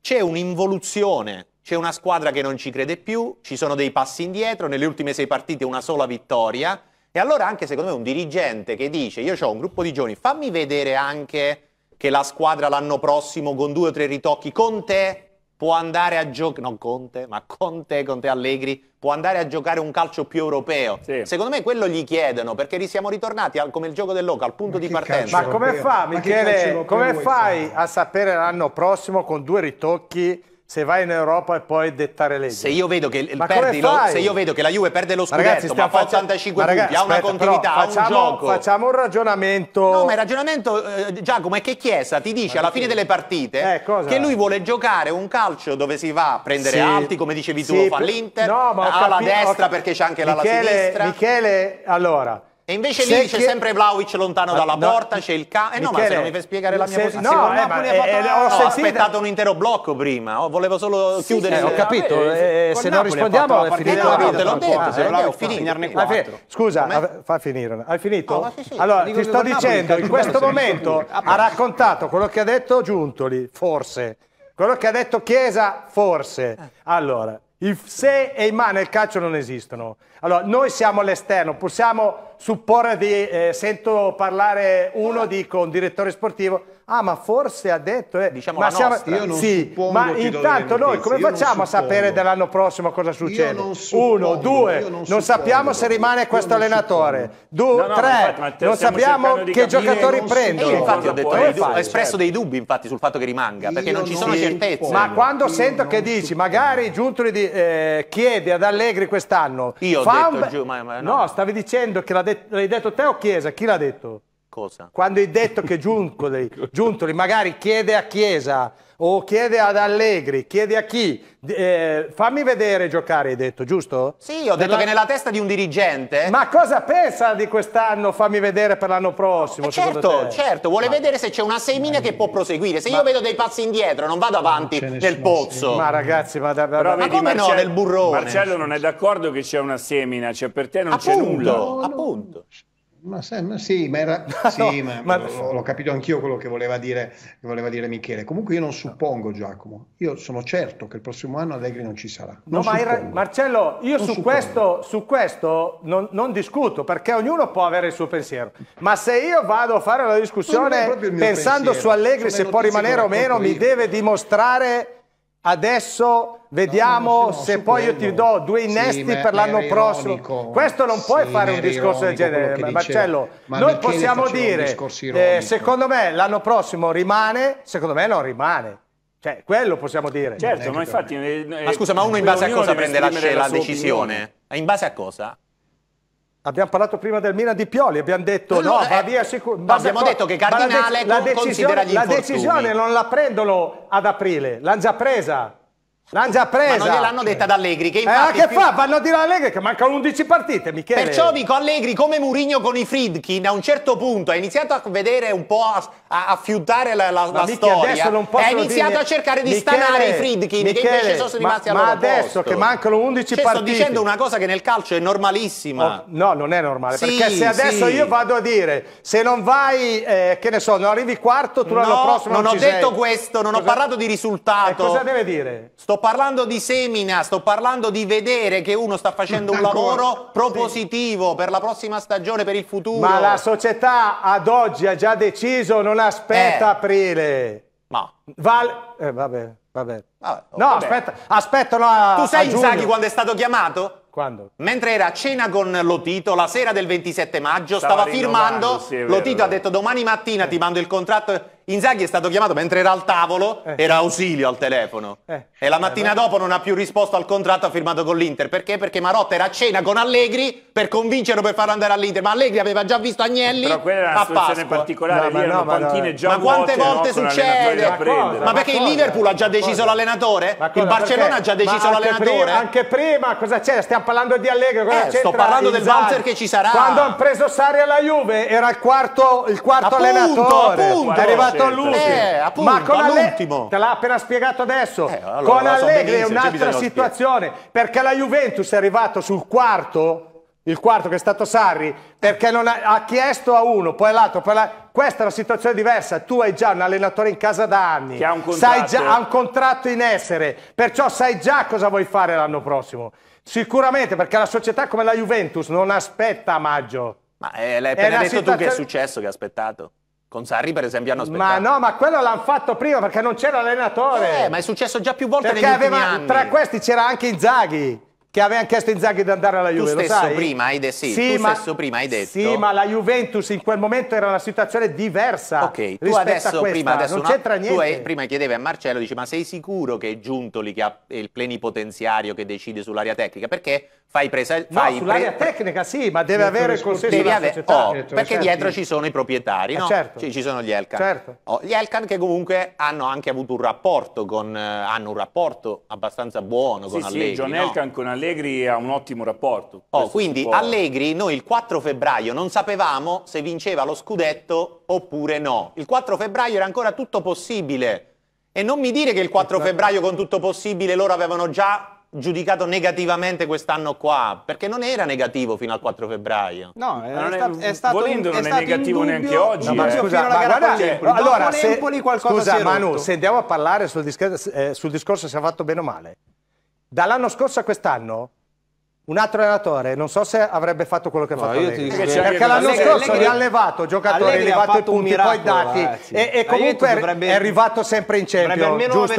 c'è un'involuzione c'è una squadra che non ci crede più, ci sono dei passi indietro, nelle ultime sei partite una sola vittoria. E allora anche secondo me un dirigente che dice io ho un gruppo di giovani, fammi vedere anche che la squadra l'anno prossimo con due o tre ritocchi con te può andare a giocare, non con te, ma con te, con te Allegri, può andare a giocare un calcio più europeo. Sì. Secondo me quello gli chiedono, perché siamo ritornati al, come il gioco dell'Oca, al punto ma di partenza. Ma come fa, Michele, come fai a sapere l'anno prossimo con due ritocchi se vai in Europa e poi dettare legge. Se io vedo che, lo, se io vedo che la Juve perde lo scudetto, ragazzi, ma fa 85 punti, ragazzi, ha una aspetta, continuità, ha un gioco. Facciamo un ragionamento... No, ma il ragionamento, eh, Giacomo, è che Chiesa ti dice alla fine delle partite eh, che lui vuole giocare un calcio dove si va a prendere sì. alti, come dicevi tu, sì, fa l'Inter, no, ma alla destra perché c'è anche l'ala sinistra. Michele, allora... E invece lì c'è chi... sempre Vlaovic lontano ma, dalla no, porta, c'è il ca... Eh no, Michele, ma se non mi fai spiegare la mia se, posizione... No, eh, ma, eh, eh, ho, ho aspettato un intero blocco prima, oh, volevo solo sì, chiudere... Eh, sì, ho capito, eh, se non rispondiamo è finito la te l'ho detto, se eh, Vlaovic finirne Scusa, fa finire. Hai finito? Allora, ti sto dicendo, in questo momento ha raccontato quello che ha detto Giuntoli, forse. Quello che ha detto Chiesa, forse. Eh. Allora, il se e i ma nel calcio non esistono. Allora, noi siamo all'esterno, possiamo supporre di, eh, sento parlare uno, dico un direttore sportivo, ah ma forse ha detto, eh, diciamo ma, siamo, sì, ma intanto noi come facciamo a sapere dell'anno prossimo cosa succede? Suppongo, Uno, due, non, non, sappiamo se rimane questo allenatore, due, no, tre, no, non sappiamo che giocatori prendono. Io infatti ho, detto, eh, ho espresso dei dubbi infatti sul fatto che rimanga, perché io non ci sono certezze. Ma quando sento che dici, magari Giuntoli eh, chiede ad Allegri quest'anno, io ho detto, ma, no. stavi dicendo che l'hai detto te o Chiesa, chi l'ha detto? Cosa? Quando hai detto che Giuntoli, Giuntoli, magari chiede a Chiesa o chiede ad Allegri, chiede a chi, eh, fammi vedere giocare, hai detto, giusto? Sì, ho detto Della... che nella testa di un dirigente... Ma cosa pensa di quest'anno, fammi vedere per l'anno prossimo? Eh certo, certo, vuole ma... vedere se c'è una semina che può proseguire. Se ma... io vedo dei passi indietro, non vado avanti nel pozzo. Sì. Ma ragazzi, ma, da, da, Però, ma come Marcello, no, nel burrone? Marcello non è d'accordo che c'è una semina, cioè per te non c'è nulla. Appunto. Ma, ma, sì, ma, era, sì, no, ma l'ho, l'ho, capito anch'io quello che voleva, dire, che voleva, dire, Michele. Comunque io non suppongo Giacomo, io sono certo che il prossimo anno Allegri non ci sarà. Non no, era, Marcello, io su questo, su questo, non, non, discuto perché ognuno può avere il suo pensiero, ma se io vado a fare la discussione pensando pensiero. su Allegri se può rimanere o meno, mi deve dimostrare Adesso vediamo no, se poi quello. io ti do due innesti sì, per l'anno prossimo. Questo non puoi sì, fare un discorso del genere, Marcello. Ma noi possiamo dire, eh, secondo me l'anno prossimo rimane, secondo me non rimane. Cioè, quello possiamo dire. Certo, ma infatti... Eh, ma scusa, ma uno in base a cosa prende la, la, la decisione? Opinione. In base a cosa? Abbiamo parlato prima del Milan di Pioli, abbiamo detto allora, no, va eh, via sicuro. Abbiamo ma, detto che Cardinale la, dec- la decisione, la decisione non la prendono ad aprile, l'hanno già presa. L'hanno già presa. Ma non gliel'hanno detta ad Allegri. Che, eh, infatti eh, che più... fa? Vanno a dire a Allegri che mancano 11 partite, Michele. Perciò dico Allegri come Murigno con i Fridkin a un certo punto ha iniziato a vedere un po' a, a, a fiutare la, la, la storia. Ha iniziato dire... a cercare di Michele, stanare i Fridkin Michele, che invece sono rimasti ma, a loro Ma adesso posto. che mancano 11 cioè, partite. Sto dicendo una cosa che nel calcio è normalissima. Oh, no, non è normale. Sì, perché se adesso sì. io vado a dire se non vai, eh, che ne so, non arrivi quarto, tu l'anno prossimo non, non ho sei. detto questo, non cosa... ho parlato di risultato. E cosa deve dire? Sto Sto parlando di semina, sto parlando di vedere che uno sta facendo un lavoro propositivo sì. per la prossima stagione, per il futuro. Ma la società ad oggi ha già deciso, non aspetta eh. aprile. Ma... Val... Eh, vabbè, vabbè. Ah, vabbè oh, no, vabbè. aspetta, aspettano a Tu sai Inzaghi quando è stato chiamato? Quando? Mentre era a cena con Lotito, la sera del 27 maggio, stava, stava firmando, sì, Lotito ha detto domani mattina ti mando il contratto Inzaghi è stato chiamato mentre era al tavolo, eh. era ausilio al telefono. Eh. E la mattina eh, dopo non ha più risposto al contratto firmato con l'Inter. Perché? Perché Marotta era a cena con Allegri per convincerlo per farlo andare all'Inter. Ma Allegri aveva già visto Agnelli. Però quella era una situazione particolare, no, ma, no, ma, no. Eh. già ma quante volte no, succede? Ma, ma, perché cosa, il Liverpool ha già deciso l'allenatore? Il Barcellona ha già deciso l'allenatore? Prima, anche prima, cosa c'è? Stiamo parlando di Allegri. Cosa eh, sto parlando del bouncer che ci sarà. Quando hanno preso Sari alla Juve era il quarto, allenatore. quarto appunto, allenatore. Appunto spiegato all'ultimo. Eh, appunto, ma all'ultimo. Te l'ha appena spiegato adesso. Eh, allora, con Allegri è un'altra situazione. Perché la Juventus è arrivata sul quarto il quarto che è stato Sarri, perché non ha, ha chiesto a uno, poi all'altro, poi all'altro. Questa è una situazione diversa, tu hai già un allenatore in casa da anni, che ha un contratto, già, ha un contratto in essere, perciò sai già cosa vuoi fare l'anno prossimo. Sicuramente, perché la società come la Juventus non aspetta a maggio. Ma eh, l'hai appena detto situazione... tu che è successo, che ha aspettato. Con Sarri, per esempio, hanno aspettato. Ma no, ma quello l'hanno fatto prima perché non c'era l'allenatore. Eh, ma è successo già più volte perché negli aveva, anni. Tra questi c'era anche Inzaghi che avevano chiesto Inzaghi di andare alla Juve, tu lo sai? Prima hai, de- sì, sì, ma, prima hai detto. Sì, ma la Juventus in quel momento era una situazione diversa okay, tu adesso, Prima, adesso non c'entra niente. Tu hai, prima chiedevi a Marcello, dici, ma sei sicuro che è Giuntoli che ha il plenipotenziario che decide sull'area tecnica? Perché fai presa... Fai no, sull'area pre- tecnica sì, ma deve avere il consenso della ave- società. Oh, certo, perché certo. dietro ci sono i proprietari, eh, no? certo. ci, ci, sono gli Elkan. Certo. Oh, gli Elkan che comunque hanno anche avuto un rapporto con... Eh, hanno un rapporto abbastanza buono con sì, Allegri. Sì, John no? Elkan con Allegri Allegri ha un ottimo rapporto. Oh, quindi può... Allegri noi il 4 febbraio non sapevamo se vinceva lo scudetto oppure no. Il 4 febbraio era ancora tutto possibile. E non mi dire che il 4 esatto. febbraio con tutto possibile loro avevano già giudicato negativamente quest'anno qua, perché non era negativo fino al 4 febbraio. No, è, non sta, è, è stato volendo non è, è negativo neanche oggi. No, ma eh. scusa, ma guardate, no, allora, se, scusa Manu, rotto. se andiamo a parlare sul, discorso, eh, sul discorso se ha fatto bene o male, Dall'anno scorso a quest'anno un altro allenatore non so se avrebbe fatto quello che ha no, fatto Allegri perché, perché l'anno scorso Allegri, gli ha allevato giocatori Allegri ha elevato i punti miracolo, poi dati e, e, comunque dovrebbe, è arrivato sempre in Champions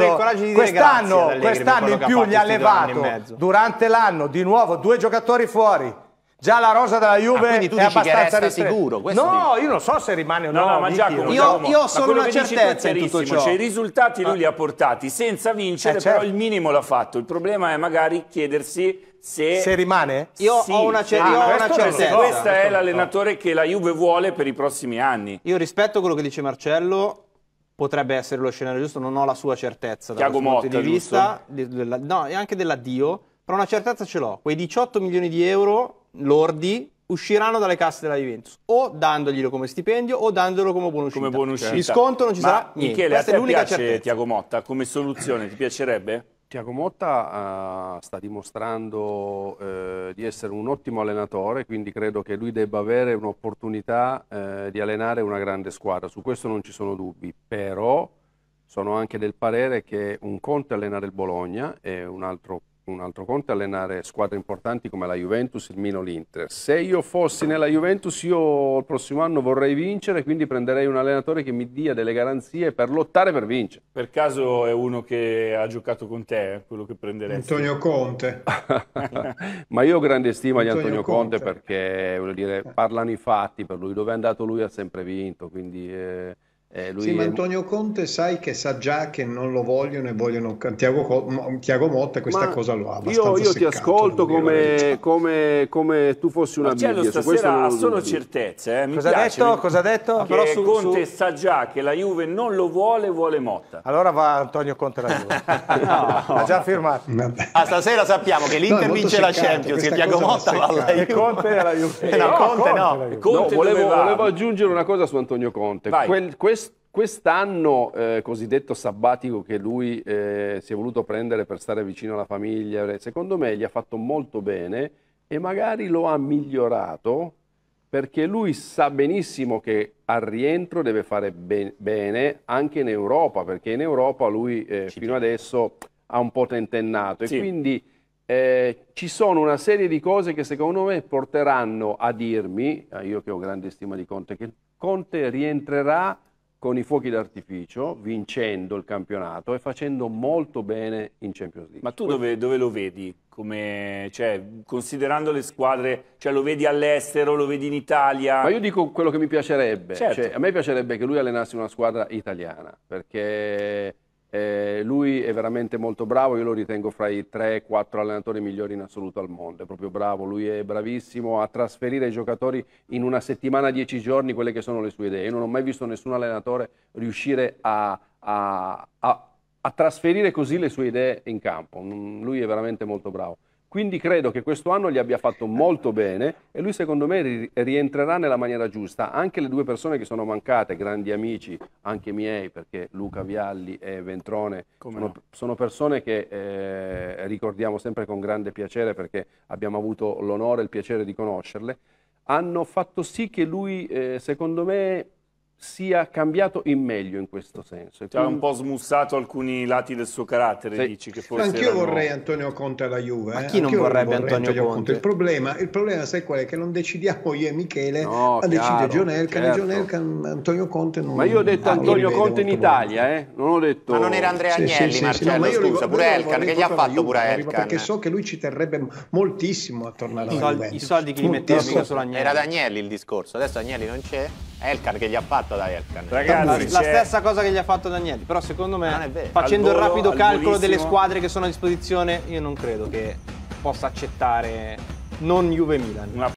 quest'anno quest in più gli ha allevato durante l'anno di nuovo due giocatori fuori Già la rosa della ah, Juve ah, tu è dici abbastanza che sicuro. No, dico. io non so se rimane o no. no, no ma Giacomo, io, io ho solo una certezza in tutto ciò. Cioè, I risultati lui li ha ah. portati senza vincere, eh, certo. però il minimo l'ha fatto. Il problema è magari chiedersi se, se, rimane? Io sì, ho una, cer- ah, io ho una certezza. Questo è l'allenatore che la Juve vuole per i prossimi anni. Io rispetto quello che dice Marcello, potrebbe essere lo scenario giusto, non ho la sua certezza dal Motta, punto di vista, della, no, anche dell'addio, però una certezza ce l'ho. Quei 18 milioni di euro lordi usciranno dalle casse della Juventus o dandoglielo come stipendio o dandolo come buon uscita. Come buon uscita. Il sconto non ci Ma sarà niente. Michele, Questa a te l'unica piace certezza. Tiago Motta come soluzione, ti piacerebbe? Tiago Motta uh, sta dimostrando uh, di essere un ottimo allenatore, quindi credo che lui debba avere un'opportunità uh, di allenare una grande squadra, su questo non ci sono dubbi, però sono anche del parere che un conto è allenare il Bologna e un altro un altro conto è allenare squadre importanti come la Juventus, il Mino, l'Inter. Se io fossi nella Juventus io il prossimo anno vorrei vincere, quindi prenderei un allenatore che mi dia delle garanzie per lottare per vincere. Per caso è uno che ha giocato con te, eh, quello che prenderesti? Antonio Conte. Ma io ho grande stima di Antonio Conte, Conte perché dire, parlano i fatti per lui, dove è andato lui ha sempre vinto, quindi... Eh eh, sì, ma Antonio Conte sai che sa già che non lo vogliono e vogliono Tiago, Tiago Motta questa ma cosa lo ha Io, io seccato, ti ascolto come, come, come, tu fossi una Marcello biglia. stasera ha solo certezze. Eh. Cosa, piace, ha detto, mi... cosa, ha detto, Che Però su, Conte su... sa già che la Juve non lo vuole, vuole Motta. Allora va Antonio Conte la Juve. no, Ha già firmato. Ah, stasera sappiamo che l'Inter no, vince seccato, la Champions, che Tiago Motta va alla Juve. E Conte alla Juve. Eh, no, Conte no. Conte volevo, aggiungere una cosa su Antonio Conte. Questo Quest'anno eh, cosiddetto sabbatico che lui eh, si è voluto prendere per stare vicino alla famiglia, eh, secondo me gli ha fatto molto bene e magari lo ha migliorato perché lui sa benissimo che al rientro deve fare ben, bene anche in Europa, perché in Europa lui eh, fino adesso ha un po' tentennato sì. e quindi eh, ci sono una serie di cose che secondo me porteranno a dirmi, eh, io che ho grande stima di Conte, che Conte rientrerà con i fuochi d'artificio, vincendo il campionato e facendo molto bene in Champions League. Ma tu dove, dove lo vedi? Come, cioè, considerando le squadre, cioè, lo vedi all'estero, lo vedi in Italia? Ma io dico quello che mi piacerebbe. Certo. Cioè, a me piacerebbe che lui allenasse una squadra italiana, perché eh, lui è veramente molto bravo, io lo ritengo fra i 3-4 allenatori migliori in assoluto al mondo, è proprio bravo, lui è bravissimo a trasferire ai giocatori in una settimana, 10 giorni, quelle che sono le sue idee. Io non ho mai visto nessun allenatore riuscire a, a, a, a trasferire così le sue idee in campo, mm, lui è veramente molto bravo. Quindi credo che questo anno gli abbia fatto molto bene e lui secondo me rientrerà nella maniera giusta. Anche le due persone che sono mancate, grandi amici, anche miei, perché Luca Vialli e Ventrone, sono, no? sono, persone che eh, ricordiamo sempre con grande piacere perché abbiamo avuto l'onore e il piacere di conoscerle, hanno fatto sì che lui, eh, secondo me, sia cambiato in meglio in questo senso. ha un po' smussato alcuni lati del suo carattere, sì. dici che forse Anch'io erano... vorrei Antonio Conte alla Juve. Ma eh. chi eh? non vorrebbe Antonio, Antonio Conte? Conte. Il, problema, il problema, sai qual è? Che non decidiamo io e Michele, no, ma decide John certo. John Antonio Conte non... Ma io ho detto ah, Antonio Conte in Italia, eh? non ho detto... Ma non era Andrea Agnelli, sì, sì, Marcello, no, scusa, io pure Elkan, che gli ha fatto pure Elkan. Perché so che lui ci terrebbe moltissimo a tornare alla Juve. I soldi che gli metteva solo Agnelli. Era ad Agnelli il discorso, adesso Agnelli non c'è, Elkan che gli ha fatto fatta da Elkan. Ragazzi, la, la stessa cosa che gli ha fatto Daniele, però secondo me ah, facendo volo, il rapido calcolo volissimo. delle squadre che sono a disposizione, io non credo che possa accettare non Juve Milan. Una